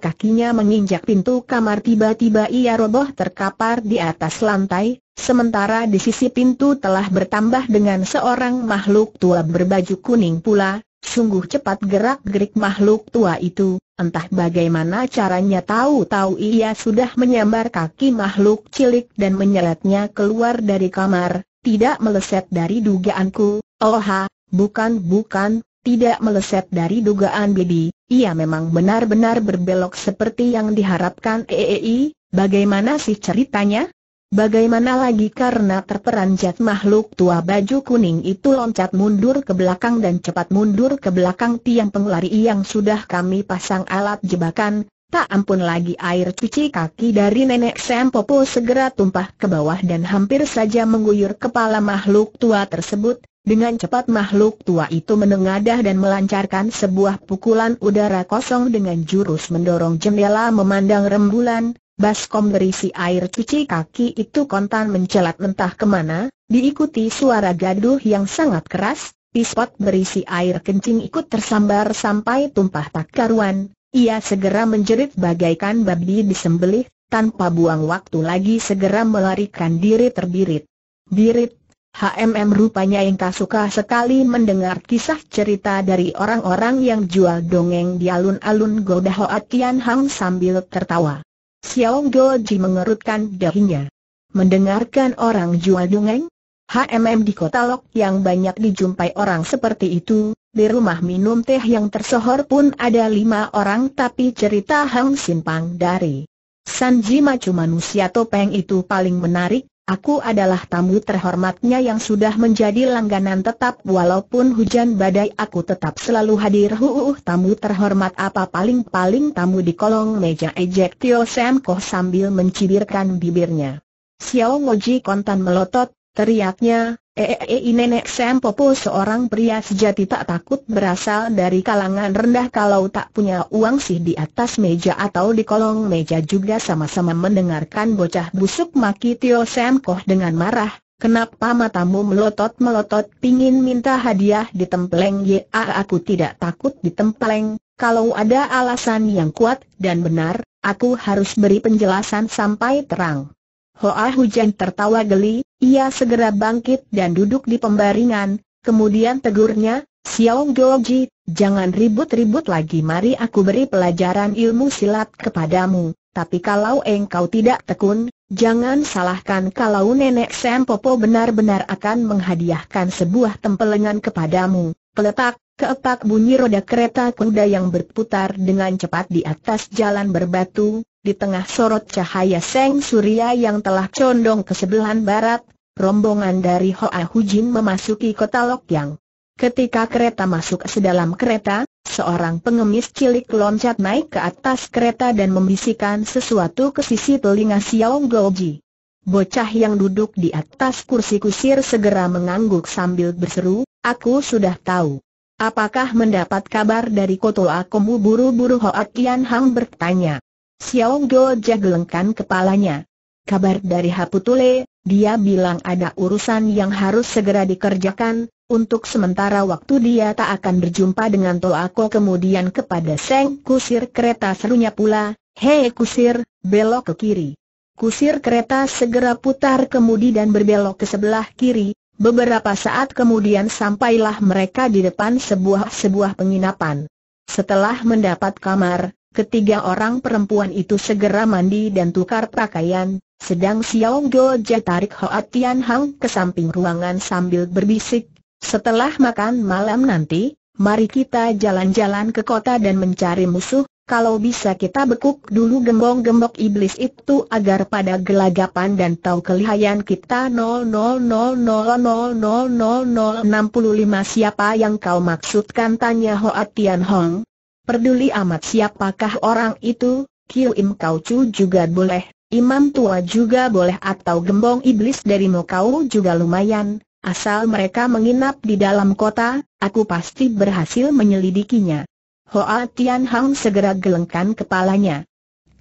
kakinya menginjak pintu kamar tiba-tiba ia roboh terkapar di atas lantai, sementara di sisi pintu telah bertambah dengan seorang makhluk tua berbaju kuning pula, sungguh cepat gerak-gerik makhluk tua itu, entah bagaimana caranya tahu-tahu ia sudah menyambar kaki makhluk cilik dan menyeretnya keluar dari kamar, tidak meleset dari dugaanku, Oh ha, bukan bukan, tidak meleset dari dugaan Bibi, ia memang benar-benar berbelok seperti yang diharapkan EEI, eh, eh, eh, bagaimana sih ceritanya? Bagaimana lagi karena terperanjat makhluk tua baju kuning itu loncat mundur ke belakang dan cepat mundur ke belakang tiang pengelari yang sudah kami pasang alat jebakan, tak ampun lagi air cuci kaki dari nenek Sempopo segera tumpah ke bawah dan hampir saja mengguyur kepala makhluk tua tersebut, dengan cepat makhluk tua itu menengadah dan melancarkan sebuah pukulan udara kosong dengan jurus mendorong jendela memandang rembulan, baskom berisi air cuci kaki itu kontan mencelat mentah kemana, diikuti suara gaduh yang sangat keras, pispot berisi air kencing ikut tersambar sampai tumpah tak karuan, ia segera menjerit bagaikan babi disembelih, tanpa buang waktu lagi segera melarikan diri terbirit. Birit HMM rupanya yang tak suka sekali mendengar kisah cerita dari orang-orang yang jual dongeng di alun-alun Goda Hoa Tian Hang sambil tertawa. Xiao Goji mengerutkan dahinya. Mendengarkan orang jual dongeng? HMM di kota Lok yang banyak dijumpai orang seperti itu, di rumah minum teh yang tersohor pun ada lima orang tapi cerita Hang Simpang dari Sanji cuma manusia topeng itu paling menarik, Aku adalah tamu terhormatnya yang sudah menjadi langganan tetap walaupun hujan badai aku tetap selalu hadir huuh tamu terhormat apa paling-paling tamu di kolong meja ejek Tio Sam Koh sambil mencibirkan bibirnya. Xiao Ngoji kontan melotot, teriaknya, Ee eh, eh, eh, nenek popo seorang pria sejati tak takut berasal dari kalangan rendah kalau tak punya uang sih di atas meja atau di kolong meja juga sama-sama mendengarkan bocah busuk maki Tio koh dengan marah. Kenapa matamu melotot-melotot pingin minta hadiah di tempeleng ya ah, aku tidak takut di tempeleng, kalau ada alasan yang kuat dan benar, aku harus beri penjelasan sampai terang. Hoa Hujan tertawa geli, ia segera bangkit dan duduk di pembaringan, kemudian tegurnya, Xiong Goji, jangan ribut-ribut lagi mari aku beri pelajaran ilmu silat kepadamu, tapi kalau engkau tidak tekun, jangan salahkan kalau nenek Sam Popo benar-benar akan menghadiahkan sebuah tempelengan kepadamu. Peletak, Keepak bunyi roda kereta kuda yang berputar dengan cepat di atas jalan berbatu, di tengah sorot cahaya Seng Surya yang telah condong ke sebelah barat, rombongan dari Hoa Hujin memasuki kota Lokyang. Ketika kereta masuk ke sedalam kereta, seorang pengemis cilik loncat naik ke atas kereta dan membisikkan sesuatu ke sisi telinga Xiao Goji. Bocah yang duduk di atas kursi kusir segera mengangguk sambil berseru, aku sudah tahu. Apakah mendapat kabar dari Koto Akomu buru-buru Hoa Kian Hang bertanya. Xiao Go jagelengkan kepalanya. Kabar dari Haputule, dia bilang ada urusan yang harus segera dikerjakan, untuk sementara waktu dia tak akan berjumpa dengan Toako kemudian kepada Seng Kusir kereta serunya pula, Hei Kusir, belok ke kiri. Kusir kereta segera putar kemudi dan berbelok ke sebelah kiri, Beberapa saat kemudian sampailah mereka di depan sebuah-sebuah penginapan. Setelah mendapat kamar, ketiga orang perempuan itu segera mandi dan tukar pakaian, sedang Xiao Goja tarik Hoa Tian Hang ke samping ruangan sambil berbisik, setelah makan malam nanti, mari kita jalan-jalan ke kota dan mencari musuh, kalau bisa kita bekuk dulu gembong-gembok iblis itu agar pada gelagapan dan tahu kelihayan kita 0000000065 siapa yang kau maksudkan tanya Hoa Tian Hong. Peduli amat siapakah orang itu, Kiu Im Kau Chu juga boleh, Imam Tua juga boleh atau gembong iblis dari Mokau juga lumayan, asal mereka menginap di dalam kota, aku pasti berhasil menyelidikinya. Hoa Tian Hang segera gelengkan kepalanya.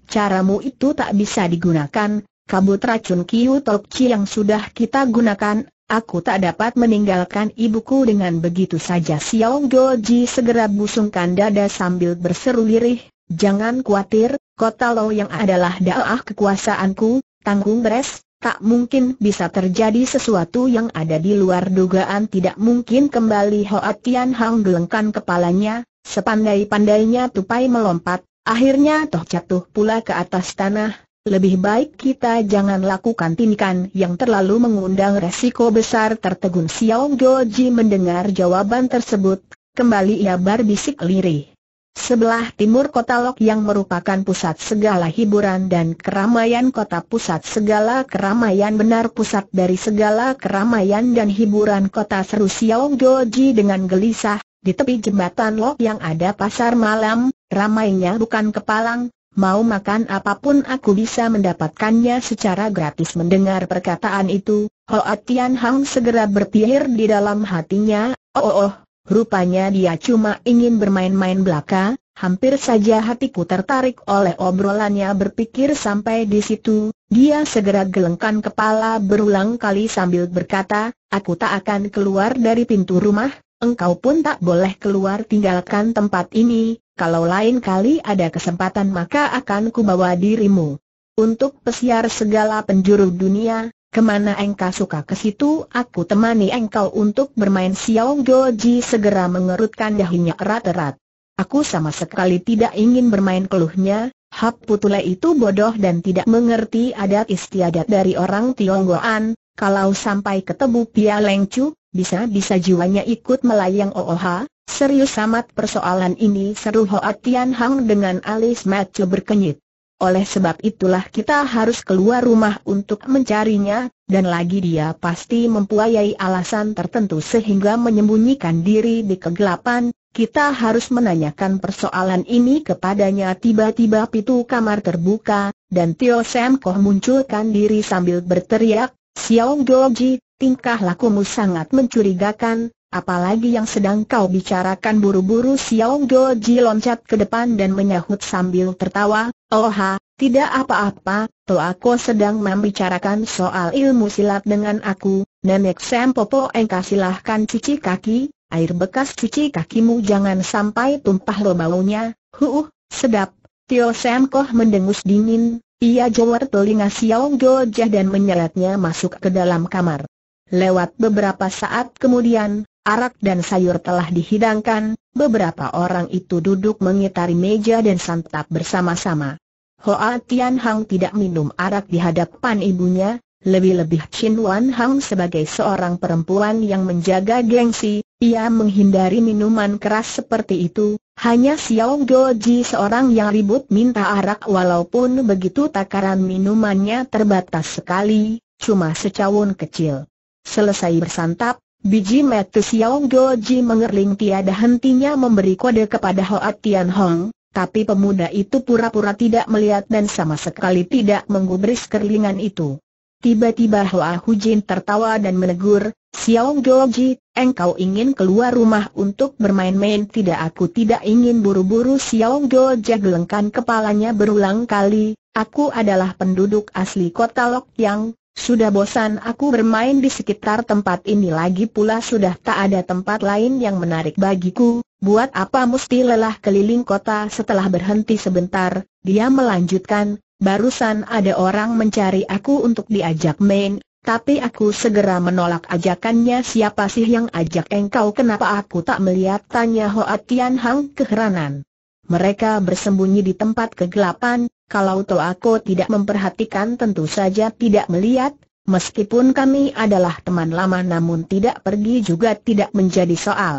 Caramu itu tak bisa digunakan, kabut racun Kiu Tok Chi yang sudah kita gunakan, aku tak dapat meninggalkan ibuku dengan begitu saja Xiao Goji segera busungkan dada sambil berseru lirih, jangan khawatir, kota Lo yang adalah daah kekuasaanku, tanggung beres, Tak mungkin bisa terjadi sesuatu yang ada di luar dugaan tidak mungkin kembali Hoa Tian Hang gelengkan kepalanya, Sepandai-pandainya tupai melompat, akhirnya toh jatuh pula ke atas tanah, lebih baik kita jangan lakukan tindakan yang terlalu mengundang resiko besar tertegun Xiao Goji mendengar jawaban tersebut, kembali ia berbisik lirih. Sebelah timur kota Lok yang merupakan pusat segala hiburan dan keramaian kota pusat segala keramaian benar pusat dari segala keramaian dan hiburan kota seru Xiao Goji dengan gelisah, di tepi jembatan lok yang ada pasar malam, ramainya bukan kepalang, mau makan apapun aku bisa mendapatkannya secara gratis mendengar perkataan itu, Hoa Tian Hang segera berpikir di dalam hatinya, oh, oh oh, rupanya dia cuma ingin bermain-main belaka, Hampir saja hatiku tertarik oleh obrolannya berpikir sampai di situ, dia segera gelengkan kepala berulang kali sambil berkata, aku tak akan keluar dari pintu rumah, engkau pun tak boleh keluar tinggalkan tempat ini, kalau lain kali ada kesempatan maka akan kubawa dirimu. Untuk pesiar segala penjuru dunia, kemana engkau suka ke situ aku temani engkau untuk bermain Xiao Goji segera mengerutkan dahinya erat-erat. Aku sama sekali tidak ingin bermain keluhnya, Hap Putule itu bodoh dan tidak mengerti adat istiadat dari orang Tionggoan, kalau sampai ketemu Pia Lengcu, bisa-bisa jiwanya ikut melayang Ooh, serius amat persoalan ini seru Hoa Tian Hang dengan alis mata berkenyit. Oleh sebab itulah kita harus keluar rumah untuk mencarinya, dan lagi dia pasti mempunyai alasan tertentu sehingga menyembunyikan diri di kegelapan, kita harus menanyakan persoalan ini kepadanya tiba-tiba pintu kamar terbuka, dan Tio Sam Koh munculkan diri sambil berteriak, Xiao Goji, tingkah lakumu sangat mencurigakan, apalagi yang sedang kau bicarakan buru-buru Xiao Goji loncat ke depan dan menyahut sambil tertawa, oh tidak apa-apa, toh aku sedang membicarakan soal ilmu silat dengan aku, Nenek Sempopo engkau silahkan cuci kaki, air bekas cuci kakimu jangan sampai tumpah lo baunya, Huuh, sedap, Tio Semkoh mendengus dingin, ia jawar telinga Xiao Gojah dan menyeretnya masuk ke dalam kamar. Lewat beberapa saat kemudian, arak dan sayur telah dihidangkan, beberapa orang itu duduk mengitari meja dan santap bersama-sama. Hoa Tianhang tidak minum arak di hadapan ibunya, lebih-lebih Chin Wan Hang sebagai seorang perempuan yang menjaga gengsi, ia menghindari minuman keras seperti itu, hanya Xiao Goji seorang yang ribut minta arak walaupun begitu takaran minumannya terbatas sekali, cuma secawun kecil. Selesai bersantap, biji metu Xiao Goji mengerling tiada hentinya memberi kode kepada Hoa Tian Hong, tapi pemuda itu pura-pura tidak melihat dan sama sekali tidak menggubris kerlingan itu. Tiba-tiba Hoa Hujin tertawa dan menegur, Xiao Goji, engkau ingin keluar rumah untuk bermain-main tidak aku tidak ingin buru-buru Xiao Goji gelengkan kepalanya berulang kali, aku adalah penduduk asli kota Lok yang. Sudah bosan aku bermain di sekitar tempat ini lagi pula sudah tak ada tempat lain yang menarik bagiku, buat apa mesti lelah keliling kota setelah berhenti sebentar, dia melanjutkan, barusan ada orang mencari aku untuk diajak main, tapi aku segera menolak ajakannya siapa sih yang ajak engkau kenapa aku tak melihat tanya Hoa Tian Hang keheranan. Mereka bersembunyi di tempat kegelapan, kalau aku tidak memperhatikan tentu saja tidak melihat, meskipun kami adalah teman lama namun tidak pergi juga tidak menjadi soal.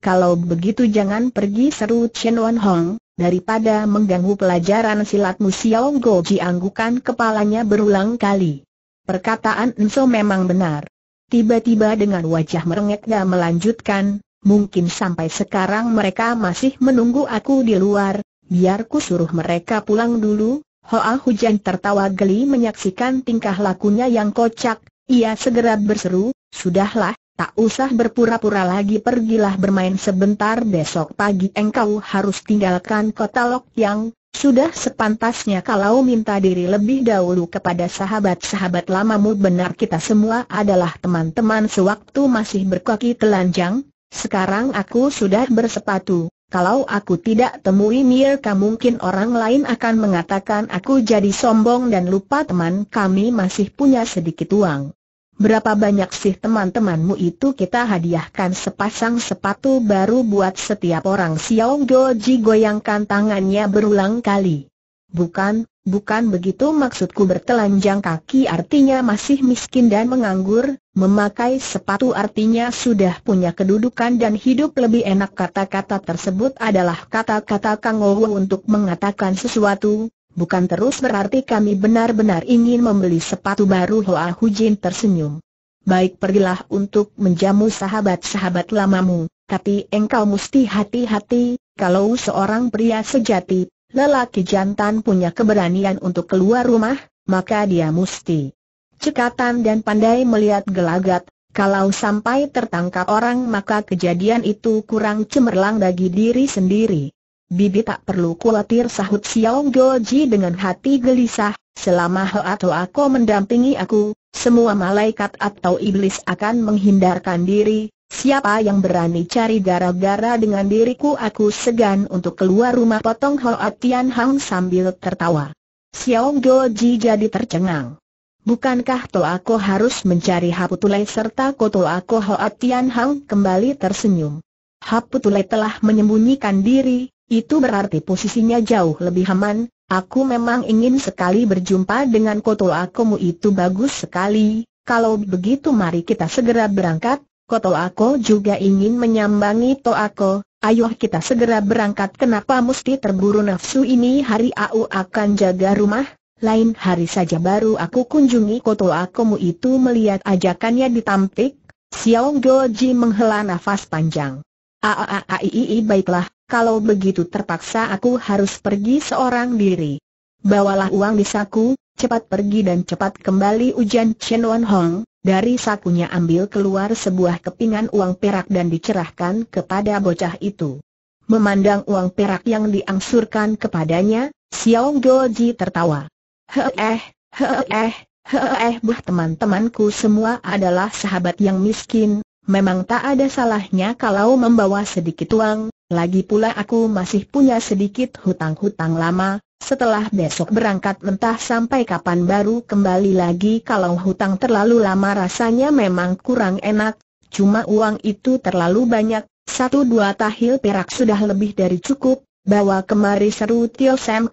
Kalau begitu jangan pergi seru Chen Wan Hong, daripada mengganggu pelajaran silatmu Xiao Goji anggukan kepalanya berulang kali. Perkataan Enso memang benar. Tiba-tiba dengan wajah merengek dia melanjutkan, mungkin sampai sekarang mereka masih menunggu aku di luar, Biar ku suruh mereka pulang dulu, Hoa Hujan tertawa geli menyaksikan tingkah lakunya yang kocak, ia segera berseru, sudahlah, tak usah berpura-pura lagi pergilah bermain sebentar besok pagi engkau harus tinggalkan kota Lok Yang, sudah sepantasnya kalau minta diri lebih dahulu kepada sahabat-sahabat lamamu benar kita semua adalah teman-teman sewaktu masih berkaki telanjang, sekarang aku sudah bersepatu, kalau aku tidak temui Mirka mungkin orang lain akan mengatakan aku jadi sombong dan lupa teman kami masih punya sedikit uang. Berapa banyak sih teman-temanmu itu kita hadiahkan sepasang sepatu baru buat setiap orang Xiao Doji goyangkan tangannya berulang kali. Bukan, Bukan begitu maksudku bertelanjang kaki artinya masih miskin dan menganggur, memakai sepatu artinya sudah punya kedudukan dan hidup lebih enak kata-kata tersebut adalah kata-kata Kang Owo untuk mengatakan sesuatu, bukan terus berarti kami benar-benar ingin membeli sepatu baru Hoa Hujin tersenyum. Baik pergilah untuk menjamu sahabat-sahabat lamamu, tapi engkau mesti hati-hati, kalau seorang pria sejati lelaki jantan punya keberanian untuk keluar rumah, maka dia mesti cekatan dan pandai melihat gelagat, kalau sampai tertangkap orang maka kejadian itu kurang cemerlang bagi diri sendiri. Bibi tak perlu khawatir sahut Xiao Goji dengan hati gelisah, selama He atau aku mendampingi aku, semua malaikat atau iblis akan menghindarkan diri, Siapa yang berani cari gara-gara dengan diriku aku segan untuk keluar rumah potong Hoa Tian Hang sambil tertawa. Xiao Goji jadi tercengang. Bukankah to aku harus mencari Haputulai serta koto aku Hoa Tian Hang kembali tersenyum. Haputulai telah menyembunyikan diri, itu berarti posisinya jauh lebih aman, aku memang ingin sekali berjumpa dengan koto akumu itu bagus sekali, kalau begitu mari kita segera berangkat, Koto Ako juga ingin menyambangi toko. ayo kita segera berangkat kenapa mesti terburu nafsu ini hari aku akan jaga rumah, lain hari saja baru aku kunjungi Koto mu itu melihat ajakannya ditampik, Xiao Goji menghela nafas panjang. Aaaii baiklah, kalau begitu terpaksa aku harus pergi seorang diri. Bawalah uang di saku, cepat pergi dan cepat kembali ujian Chen Wan Hong, dari sakunya ambil keluar sebuah kepingan uang perak dan dicerahkan kepada bocah itu. Memandang uang perak yang diangsurkan kepadanya, Xiao Goji tertawa. Heeh, heeh, heeh, bah teman-temanku semua adalah sahabat yang miskin, memang tak ada salahnya kalau membawa sedikit uang, lagi pula aku masih punya sedikit hutang-hutang lama, setelah besok berangkat mentah sampai kapan baru kembali lagi kalau hutang terlalu lama rasanya memang kurang enak, cuma uang itu terlalu banyak, satu dua tahil perak sudah lebih dari cukup, bawa kemari seru Tio Sam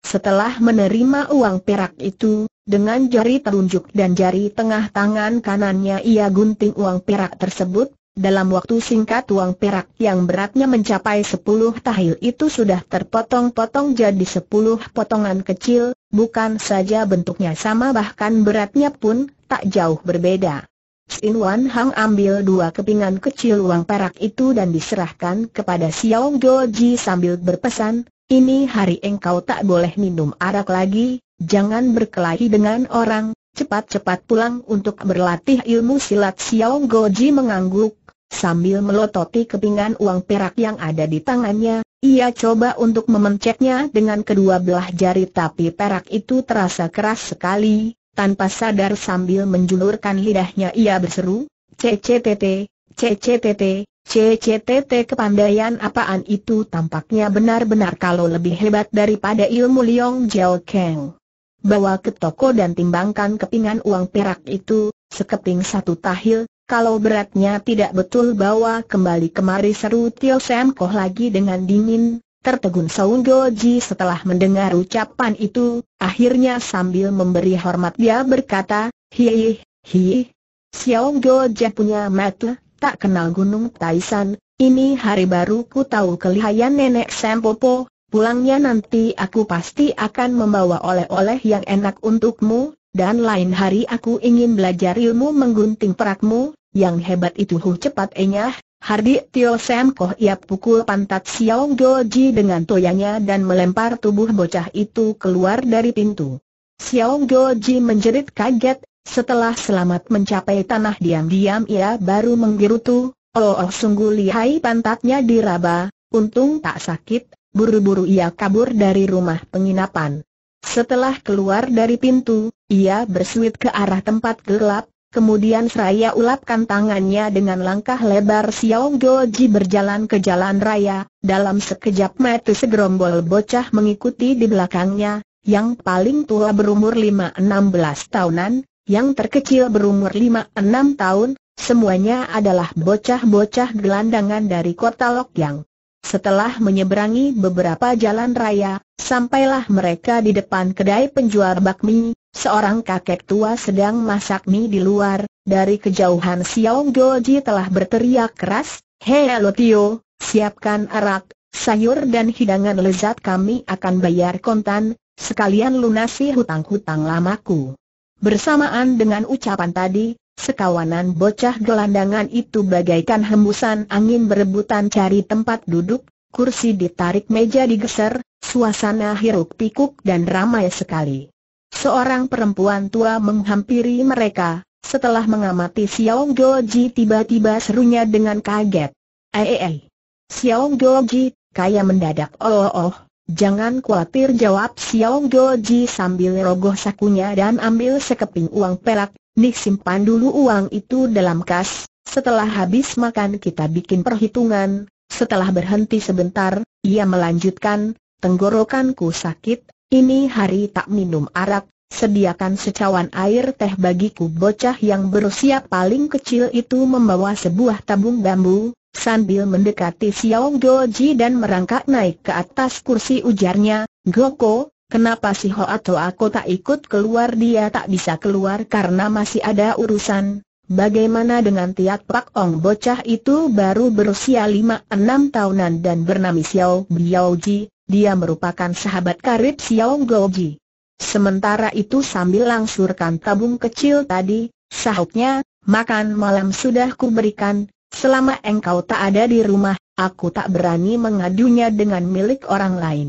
Setelah menerima uang perak itu, dengan jari telunjuk dan jari tengah tangan kanannya ia gunting uang perak tersebut, dalam waktu singkat uang perak yang beratnya mencapai 10 tahil itu sudah terpotong-potong jadi 10 potongan kecil, bukan saja bentuknya sama bahkan beratnya pun tak jauh berbeda. Sin Wan Hang ambil dua kepingan kecil uang perak itu dan diserahkan kepada Xiao Go Ji sambil berpesan, ini hari engkau tak boleh minum arak lagi, jangan berkelahi dengan orang, cepat-cepat pulang untuk berlatih ilmu silat Xiao Go Ji mengangguk, Sambil melototi kepingan uang perak yang ada di tangannya, ia coba untuk memencetnya dengan kedua belah jari tapi perak itu terasa keras sekali, tanpa sadar sambil menjulurkan lidahnya ia berseru, CCTT, CCTT, CCTT kepandaian apaan itu tampaknya benar-benar kalau lebih hebat daripada ilmu Liong Jiao Kang. Bawa ke toko dan timbangkan kepingan uang perak itu, sekeping satu tahil, kalau beratnya tidak betul bawa kembali kemari seru Tio Sam Koh lagi dengan dingin, tertegun Saung Ji setelah mendengar ucapan itu, akhirnya sambil memberi hormat dia berkata, Hiih, hiih, Xiao Ji punya mata, tak kenal gunung Taisan, ini hari baru ku tahu kelihayan nenek Sam Popo, pulangnya nanti aku pasti akan membawa oleh-oleh yang enak untukmu, dan lain hari aku ingin belajar ilmu menggunting perakmu, yang hebat itu hu cepat enyah, Hardi Tio Sam Koh ia pukul pantat Xiao Goji dengan toyanya dan melempar tubuh bocah itu keluar dari pintu. Xiao Goji menjerit kaget, setelah selamat mencapai tanah diam-diam ia baru menggerutu, oh, oh sungguh lihai pantatnya diraba, untung tak sakit, buru-buru ia kabur dari rumah penginapan. Setelah keluar dari pintu, ia bersuit ke arah tempat gelap, kemudian seraya ulapkan tangannya dengan langkah lebar Xiao Goji berjalan ke jalan raya, dalam sekejap mata segerombol bocah mengikuti di belakangnya, yang paling tua berumur 5-16 tahunan, yang terkecil berumur 5-6 tahun, semuanya adalah bocah-bocah gelandangan dari kota Lokyang. Setelah menyeberangi beberapa jalan raya, Sampailah mereka di depan kedai penjual bakmi, seorang kakek tua sedang masak mie di luar, dari kejauhan Xiao Goji telah berteriak keras, Hei Lotio, siapkan arak, sayur dan hidangan lezat kami akan bayar kontan, sekalian lunasi hutang-hutang lamaku. Bersamaan dengan ucapan tadi, sekawanan bocah gelandangan itu bagaikan hembusan angin berebutan cari tempat duduk, kursi ditarik meja digeser, Suasana hiruk pikuk dan ramai sekali. Seorang perempuan tua menghampiri mereka, setelah mengamati Xiao Goji tiba-tiba serunya dengan kaget. Eh, eh, eh. Xiao Goji, kaya mendadak oh oh, oh. Jangan khawatir jawab Xiao Goji sambil rogoh sakunya dan ambil sekeping uang perak, Nih simpan dulu uang itu dalam kas, setelah habis makan kita bikin perhitungan, setelah berhenti sebentar, ia melanjutkan, tenggorokanku sakit, ini hari tak minum arak, sediakan secawan air teh bagiku bocah yang berusia paling kecil itu membawa sebuah tabung bambu, sambil mendekati Xiao Goji dan merangkak naik ke atas kursi ujarnya, Goko, kenapa si Ho atau aku tak ikut keluar dia tak bisa keluar karena masih ada urusan, Bagaimana dengan Tiat Pak Ong bocah itu baru berusia 5 enam tahunan dan bernama Xiao Biao Ji, dia merupakan sahabat karib Xiao Goji. Sementara itu sambil langsurkan tabung kecil tadi, sahutnya, makan malam sudah kuberikan, selama engkau tak ada di rumah, aku tak berani mengadunya dengan milik orang lain.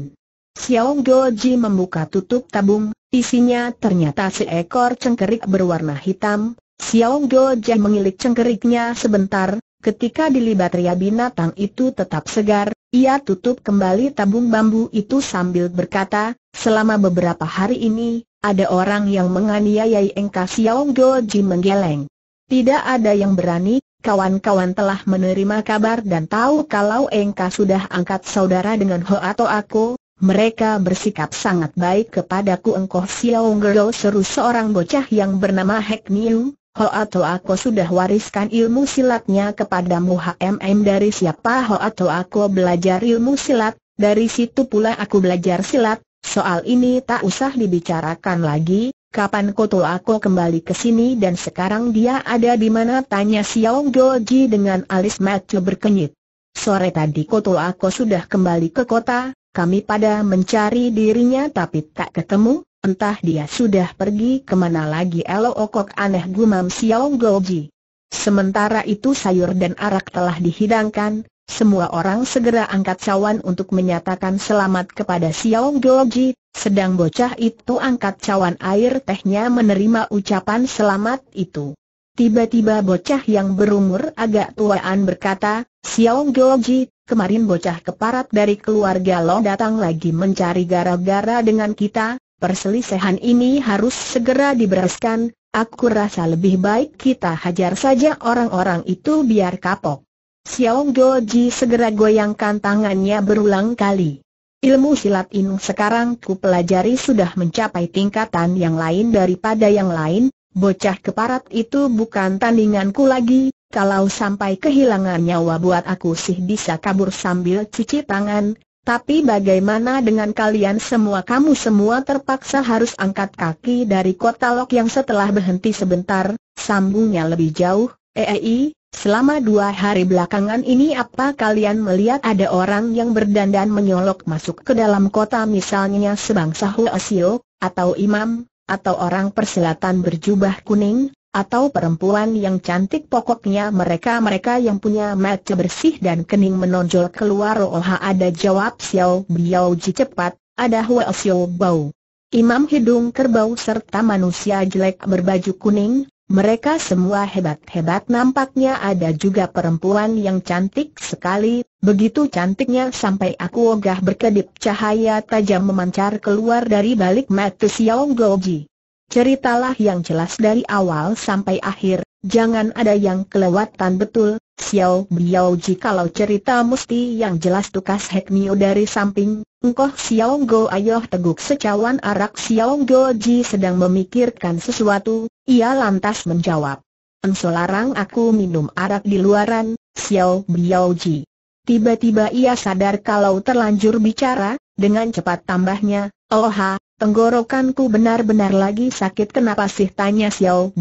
Xiao Goji membuka tutup tabung, isinya ternyata seekor cengkerik berwarna hitam, Xiao Goji mengilik cengkeriknya sebentar, ketika dilibat ria binatang itu tetap segar, ia tutup kembali tabung bambu itu sambil berkata, selama beberapa hari ini, ada orang yang menganiaya Engka Xiao Goji menggeleng. Tidak ada yang berani, kawan-kawan telah menerima kabar dan tahu kalau Engka sudah angkat saudara dengan Ho atau aku, mereka bersikap sangat baik kepadaku Engkoh Xiao Goji seru seorang bocah yang bernama Hek Niu, Hoa Ko sudah wariskan ilmu silatnya kepadamu HMM dari siapa Hoa Ko belajar ilmu silat, dari situ pula aku belajar silat, soal ini tak usah dibicarakan lagi, kapan Koto Ko kembali ke sini dan sekarang dia ada di mana tanya Xiao Goji dengan alis matu berkenyit. Sore tadi Koto Ko sudah kembali ke kota, kami pada mencari dirinya tapi tak ketemu, Entah dia sudah pergi kemana lagi elo okok aneh gumam Xiao Goji. Sementara itu sayur dan arak telah dihidangkan, semua orang segera angkat cawan untuk menyatakan selamat kepada Xiao Goji, sedang bocah itu angkat cawan air tehnya menerima ucapan selamat itu. Tiba-tiba bocah yang berumur agak tuaan berkata, Xiao Goji, kemarin bocah keparat dari keluarga lo datang lagi mencari gara-gara dengan kita, Perselisihan ini harus segera dibereskan, aku rasa lebih baik kita hajar saja orang-orang itu biar kapok. Xiao Doji segera goyangkan tangannya berulang kali. Ilmu silat ini sekarang ku pelajari sudah mencapai tingkatan yang lain daripada yang lain, bocah keparat itu bukan tandinganku lagi, kalau sampai kehilangan nyawa buat aku sih bisa kabur sambil cuci tangan, tapi bagaimana dengan kalian semua? Kamu semua terpaksa harus angkat kaki dari kota Lok yang setelah berhenti sebentar, sambungnya lebih jauh, EEI, eh, eh, selama dua hari belakangan ini apa kalian melihat ada orang yang berdandan menyolok masuk ke dalam kota misalnya sebangsa Huasio, atau imam, atau orang persilatan berjubah kuning, atau perempuan yang cantik pokoknya mereka-mereka yang punya mata bersih dan kening menonjol keluar Oh ada jawab Xiao Biao Ji cepat, ada Hua Xiao Bao. Imam hidung kerbau serta manusia jelek berbaju kuning, mereka semua hebat-hebat nampaknya ada juga perempuan yang cantik sekali, begitu cantiknya sampai aku ogah berkedip cahaya tajam memancar keluar dari balik mata Xiao biao ji Ceritalah yang jelas dari awal sampai akhir, jangan ada yang kelewatan betul, Xiao Biao kalau cerita mesti yang jelas tukas Mio dari samping, engkau Xiao Go ayoh teguk secawan arak Xiao Go Ji sedang memikirkan sesuatu, ia lantas menjawab. Ensolarang aku minum arak di luaran, Xiao Biao Ji. Tiba-tiba ia sadar kalau terlanjur bicara, dengan cepat tambahnya, oh Tenggorokanku benar-benar lagi sakit kenapa sih tanya Xiao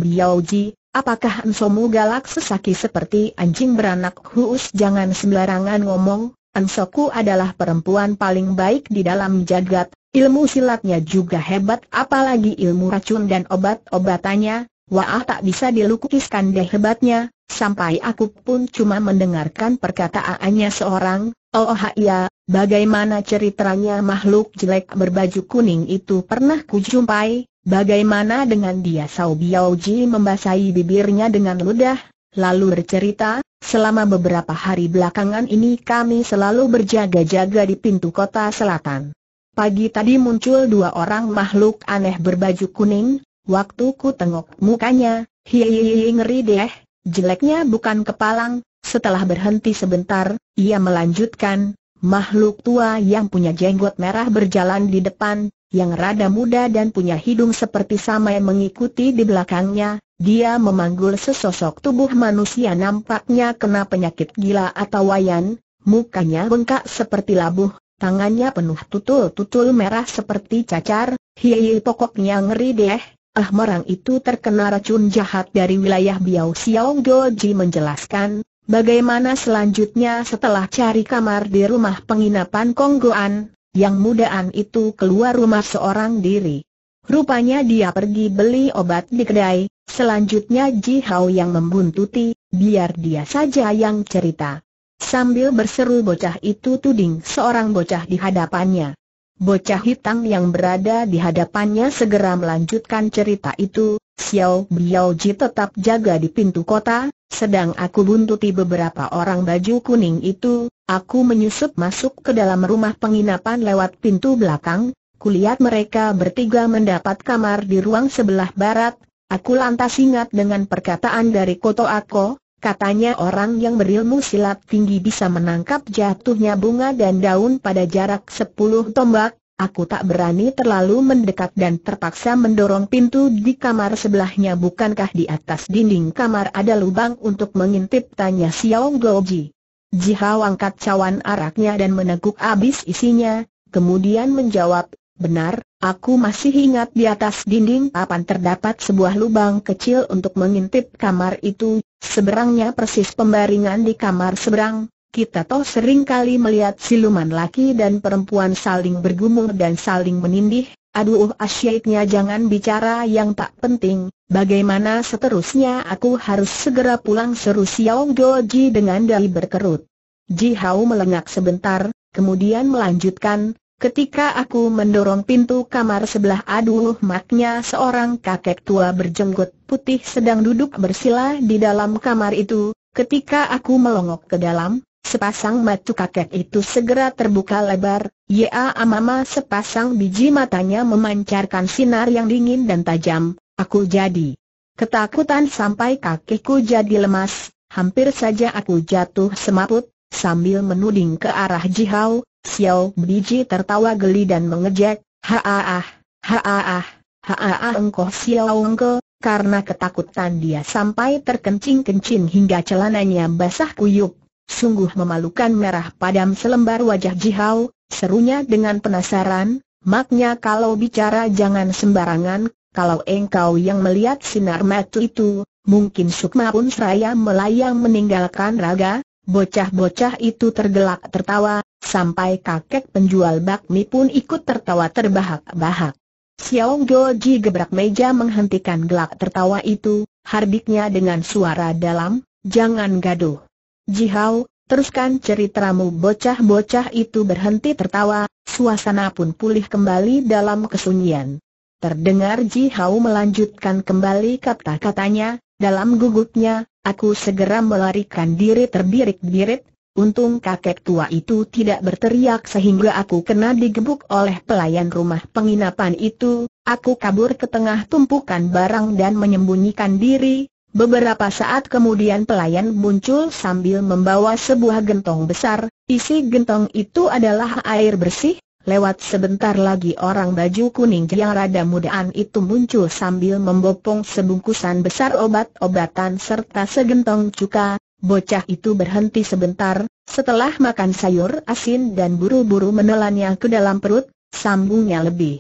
Ji, apakah Ensomu galak sesaki seperti anjing beranak huus jangan sembarangan ngomong, Ensoku adalah perempuan paling baik di dalam jagat, ilmu silatnya juga hebat apalagi ilmu racun dan obat-obatannya, Wah tak bisa dilukiskan deh hebatnya, sampai aku pun cuma mendengarkan perkataannya seorang, Oh ya, bagaimana ceritanya makhluk jelek berbaju kuning itu pernah kujumpai, bagaimana dengan dia Sao Biaoji membasahi bibirnya dengan ludah, lalu bercerita, selama beberapa hari belakangan ini kami selalu berjaga-jaga di pintu kota selatan. Pagi tadi muncul dua orang makhluk aneh berbaju kuning, waktu ku tengok mukanya, hihihi ngeri deh, jeleknya bukan kepalang, setelah berhenti sebentar, ia melanjutkan, makhluk tua yang punya jenggot merah berjalan di depan, yang rada muda dan punya hidung seperti sama yang mengikuti di belakangnya, dia memanggul sesosok tubuh manusia nampaknya kena penyakit gila atau wayan, mukanya bengkak seperti labuh, tangannya penuh tutul-tutul merah seperti cacar, hiyi pokoknya ngeri deh. Ah merang itu terkena racun jahat dari wilayah Biao Siau Goji menjelaskan, Bagaimana selanjutnya setelah cari kamar di rumah penginapan Konggoan, yang mudaan itu keluar rumah seorang diri. Rupanya dia pergi beli obat di kedai, selanjutnya Ji Hao yang membuntuti, biar dia saja yang cerita. Sambil berseru bocah itu tuding seorang bocah di hadapannya. Bocah hitam yang berada di hadapannya segera melanjutkan cerita itu, Xiao Biao Ji tetap jaga di pintu kota, sedang aku buntuti beberapa orang baju kuning itu, aku menyusup masuk ke dalam rumah penginapan lewat pintu belakang, kulihat mereka bertiga mendapat kamar di ruang sebelah barat, aku lantas ingat dengan perkataan dari Koto Ako, katanya orang yang berilmu silat tinggi bisa menangkap jatuhnya bunga dan daun pada jarak sepuluh tombak, Aku tak berani terlalu mendekat dan terpaksa mendorong pintu di kamar sebelahnya bukankah di atas dinding kamar ada lubang untuk mengintip tanya Xiao Goji. Jihao angkat cawan araknya dan meneguk abis isinya, kemudian menjawab, benar, aku masih ingat di atas dinding papan terdapat sebuah lubang kecil untuk mengintip kamar itu, seberangnya persis pembaringan di kamar seberang, kita toh sering kali melihat siluman laki dan perempuan saling bergumul dan saling menindih, aduh asyiknya jangan bicara yang tak penting, bagaimana seterusnya aku harus segera pulang seru Xiaong Goji dengan dahi berkerut. Ji Hao melengak sebentar, kemudian melanjutkan, ketika aku mendorong pintu kamar sebelah aduh maknya seorang kakek tua berjenggot putih sedang duduk bersila di dalam kamar itu, ketika aku melongok ke dalam, Sepasang mata kakek itu segera terbuka lebar, ya amama sepasang biji matanya memancarkan sinar yang dingin dan tajam, aku jadi. Ketakutan sampai kakiku jadi lemas, hampir saja aku jatuh semaput, sambil menuding ke arah Jihau, Xiao Biji tertawa geli dan mengejek, haaah, haaah, haaah engkau Xiao engkau, karena ketakutan dia sampai terkencing-kencing hingga celananya basah kuyup sungguh memalukan merah padam selembar wajah Jihao, serunya dengan penasaran, maknya kalau bicara jangan sembarangan, kalau engkau yang melihat sinar mata itu, mungkin Sukma pun seraya melayang meninggalkan raga, bocah-bocah itu tergelak tertawa, sampai kakek penjual bakmi pun ikut tertawa terbahak-bahak. Xiao Goji gebrak meja menghentikan gelak tertawa itu, hardiknya dengan suara dalam, jangan gaduh. Jihau, teruskan ceritamu bocah-bocah itu berhenti tertawa, suasana pun pulih kembali dalam kesunyian. Terdengar Jihau melanjutkan kembali kata-katanya, dalam gugupnya, aku segera melarikan diri terbirik-birit, untung kakek tua itu tidak berteriak sehingga aku kena digebuk oleh pelayan rumah penginapan itu, aku kabur ke tengah tumpukan barang dan menyembunyikan diri, Beberapa saat kemudian pelayan muncul sambil membawa sebuah gentong besar, isi gentong itu adalah air bersih, lewat sebentar lagi orang baju kuning yang rada mudaan itu muncul sambil membopong sebungkusan besar obat-obatan serta segentong cuka, bocah itu berhenti sebentar, setelah makan sayur asin dan buru-buru menelannya ke dalam perut, sambungnya lebih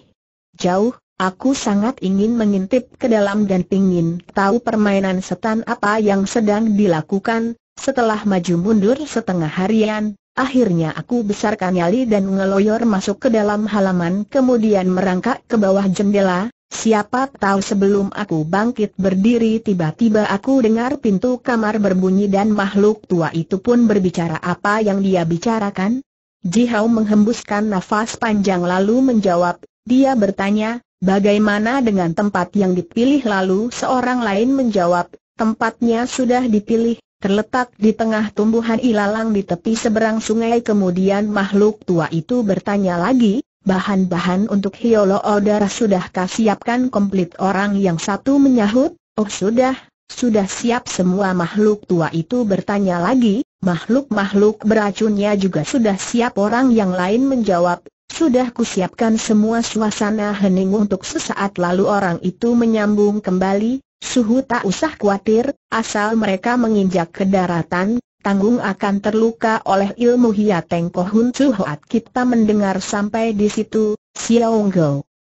jauh, Aku sangat ingin mengintip ke dalam dan ingin tahu permainan setan apa yang sedang dilakukan. Setelah maju mundur setengah harian, akhirnya aku besarkan nyali dan ngeloyor masuk ke dalam halaman kemudian merangkak ke bawah jendela. Siapa tahu sebelum aku bangkit berdiri tiba-tiba aku dengar pintu kamar berbunyi dan makhluk tua itu pun berbicara apa yang dia bicarakan. Jihao menghembuskan nafas panjang lalu menjawab, dia bertanya, Bagaimana dengan tempat yang dipilih lalu seorang lain menjawab, tempatnya sudah dipilih, terletak di tengah tumbuhan ilalang di tepi seberang sungai kemudian makhluk tua itu bertanya lagi, bahan-bahan untuk Hiolo Odara sudahkah siapkan komplit orang yang satu menyahut, oh sudah, sudah siap semua makhluk tua itu bertanya lagi, makhluk-makhluk beracunnya juga sudah siap orang yang lain menjawab, sudah kusiapkan semua suasana hening untuk sesaat lalu orang itu menyambung kembali, suhu tak usah khawatir, asal mereka menginjak ke daratan, tanggung akan terluka oleh ilmu hiateng kohun suhoat kita mendengar sampai di situ, Xiaong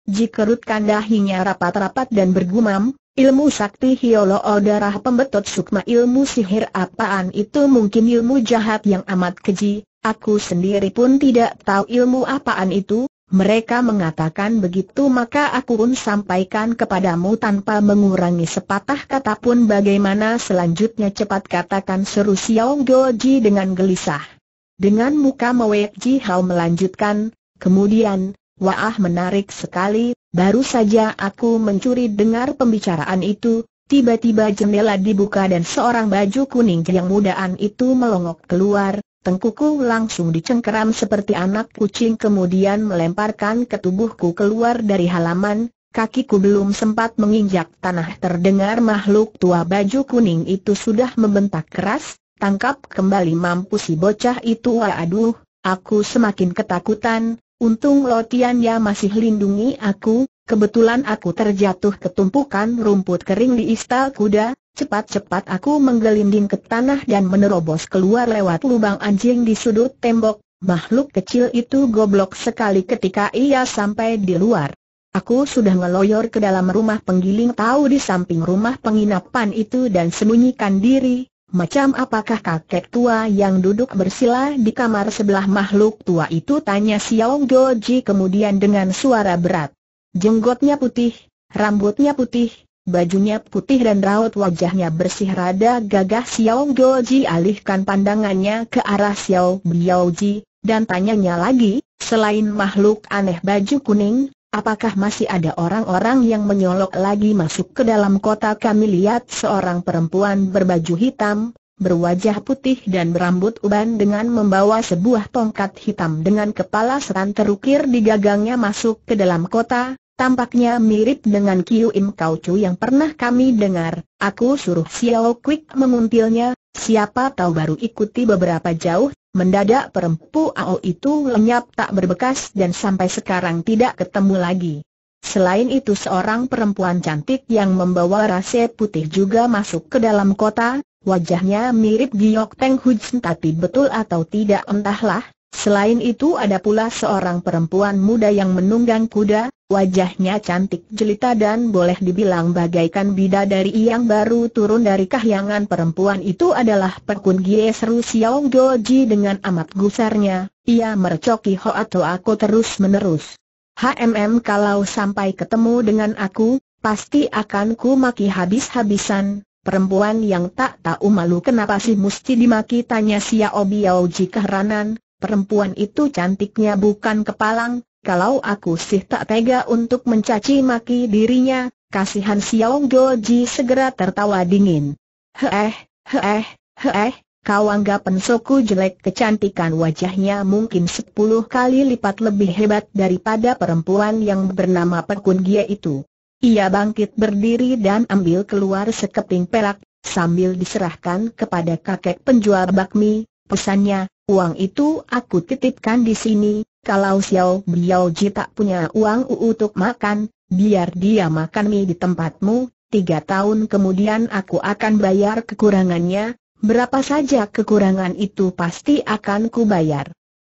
Jikerutkan dahinya rapat-rapat dan bergumam, Ilmu sakti hiolo oh, darah pembetot sukma ilmu sihir apaan itu mungkin ilmu jahat yang amat keji, Aku sendiri pun tidak tahu ilmu apaan itu, mereka mengatakan begitu maka aku pun sampaikan kepadamu tanpa mengurangi sepatah kata pun bagaimana selanjutnya cepat katakan seru Xiao Goji dengan gelisah. Dengan muka mewek Ji Hao melanjutkan, kemudian, wah menarik sekali, baru saja aku mencuri dengar pembicaraan itu, tiba-tiba jendela dibuka dan seorang baju kuning yang mudaan itu melongok keluar, Tengkuku langsung dicengkeram seperti anak kucing kemudian melemparkan ke keluar dari halaman, kakiku belum sempat menginjak tanah terdengar makhluk tua baju kuning itu sudah membentak keras, tangkap kembali mampu si bocah itu Waduh, aku semakin ketakutan, untung ya masih lindungi aku, kebetulan aku terjatuh ketumpukan rumput kering di istal kuda, Cepat-cepat aku menggelinding ke tanah dan menerobos keluar lewat lubang anjing di sudut tembok. Makhluk kecil itu goblok sekali ketika ia sampai di luar. Aku sudah ngeloyor ke dalam rumah penggiling tahu di samping rumah penginapan itu dan sembunyikan diri. Macam apakah kakek tua yang duduk bersila di kamar sebelah makhluk tua itu tanya Xiao Goji kemudian dengan suara berat. Jenggotnya putih, rambutnya putih, bajunya putih dan raut wajahnya bersih rada gagah Xiao Goji alihkan pandangannya ke arah Xiao Biaoji, dan tanyanya lagi, selain makhluk aneh baju kuning, Apakah masih ada orang-orang yang menyolok lagi masuk ke dalam kota kami lihat seorang perempuan berbaju hitam, berwajah putih dan berambut uban dengan membawa sebuah tongkat hitam dengan kepala seran terukir di gagangnya masuk ke dalam kota, Tampaknya mirip dengan Kiu Im Kau Chu yang pernah kami dengar, aku suruh Xiao Quick menguntilnya, siapa tahu baru ikuti beberapa jauh, mendadak perempuan itu lenyap tak berbekas dan sampai sekarang tidak ketemu lagi. Selain itu seorang perempuan cantik yang membawa rase putih juga masuk ke dalam kota, wajahnya mirip Giok Teng Hujin tapi betul atau tidak entahlah, Selain itu ada pula seorang perempuan muda yang menunggang kuda, wajahnya cantik jelita dan boleh dibilang bagaikan bidadari yang baru turun dari kahyangan perempuan itu adalah Pekun Gie Seru Xiong Ji dengan amat gusarnya, ia mercoki Ho atau aku terus menerus. HMM kalau sampai ketemu dengan aku, pasti akan ku maki habis-habisan, Perempuan yang tak tahu malu kenapa sih mesti dimaki tanya Sia Obiao jika heranan, perempuan itu cantiknya bukan kepalang, kalau aku sih tak tega untuk mencaci maki dirinya, kasihan Xiong Goji segera tertawa dingin. Heeh, heeh, heeh, kau anggap pensoku jelek kecantikan wajahnya mungkin sepuluh kali lipat lebih hebat daripada perempuan yang bernama Perkun Gia itu. Ia bangkit berdiri dan ambil keluar sekeping perak, sambil diserahkan kepada kakek penjual bakmi, pesannya, Uang itu aku titipkan di sini, kalau Xiao Biao Ji tak punya uang untuk makan, biar dia makan mie di tempatmu, tiga tahun kemudian aku akan bayar kekurangannya, berapa saja kekurangan itu pasti akan kubayar.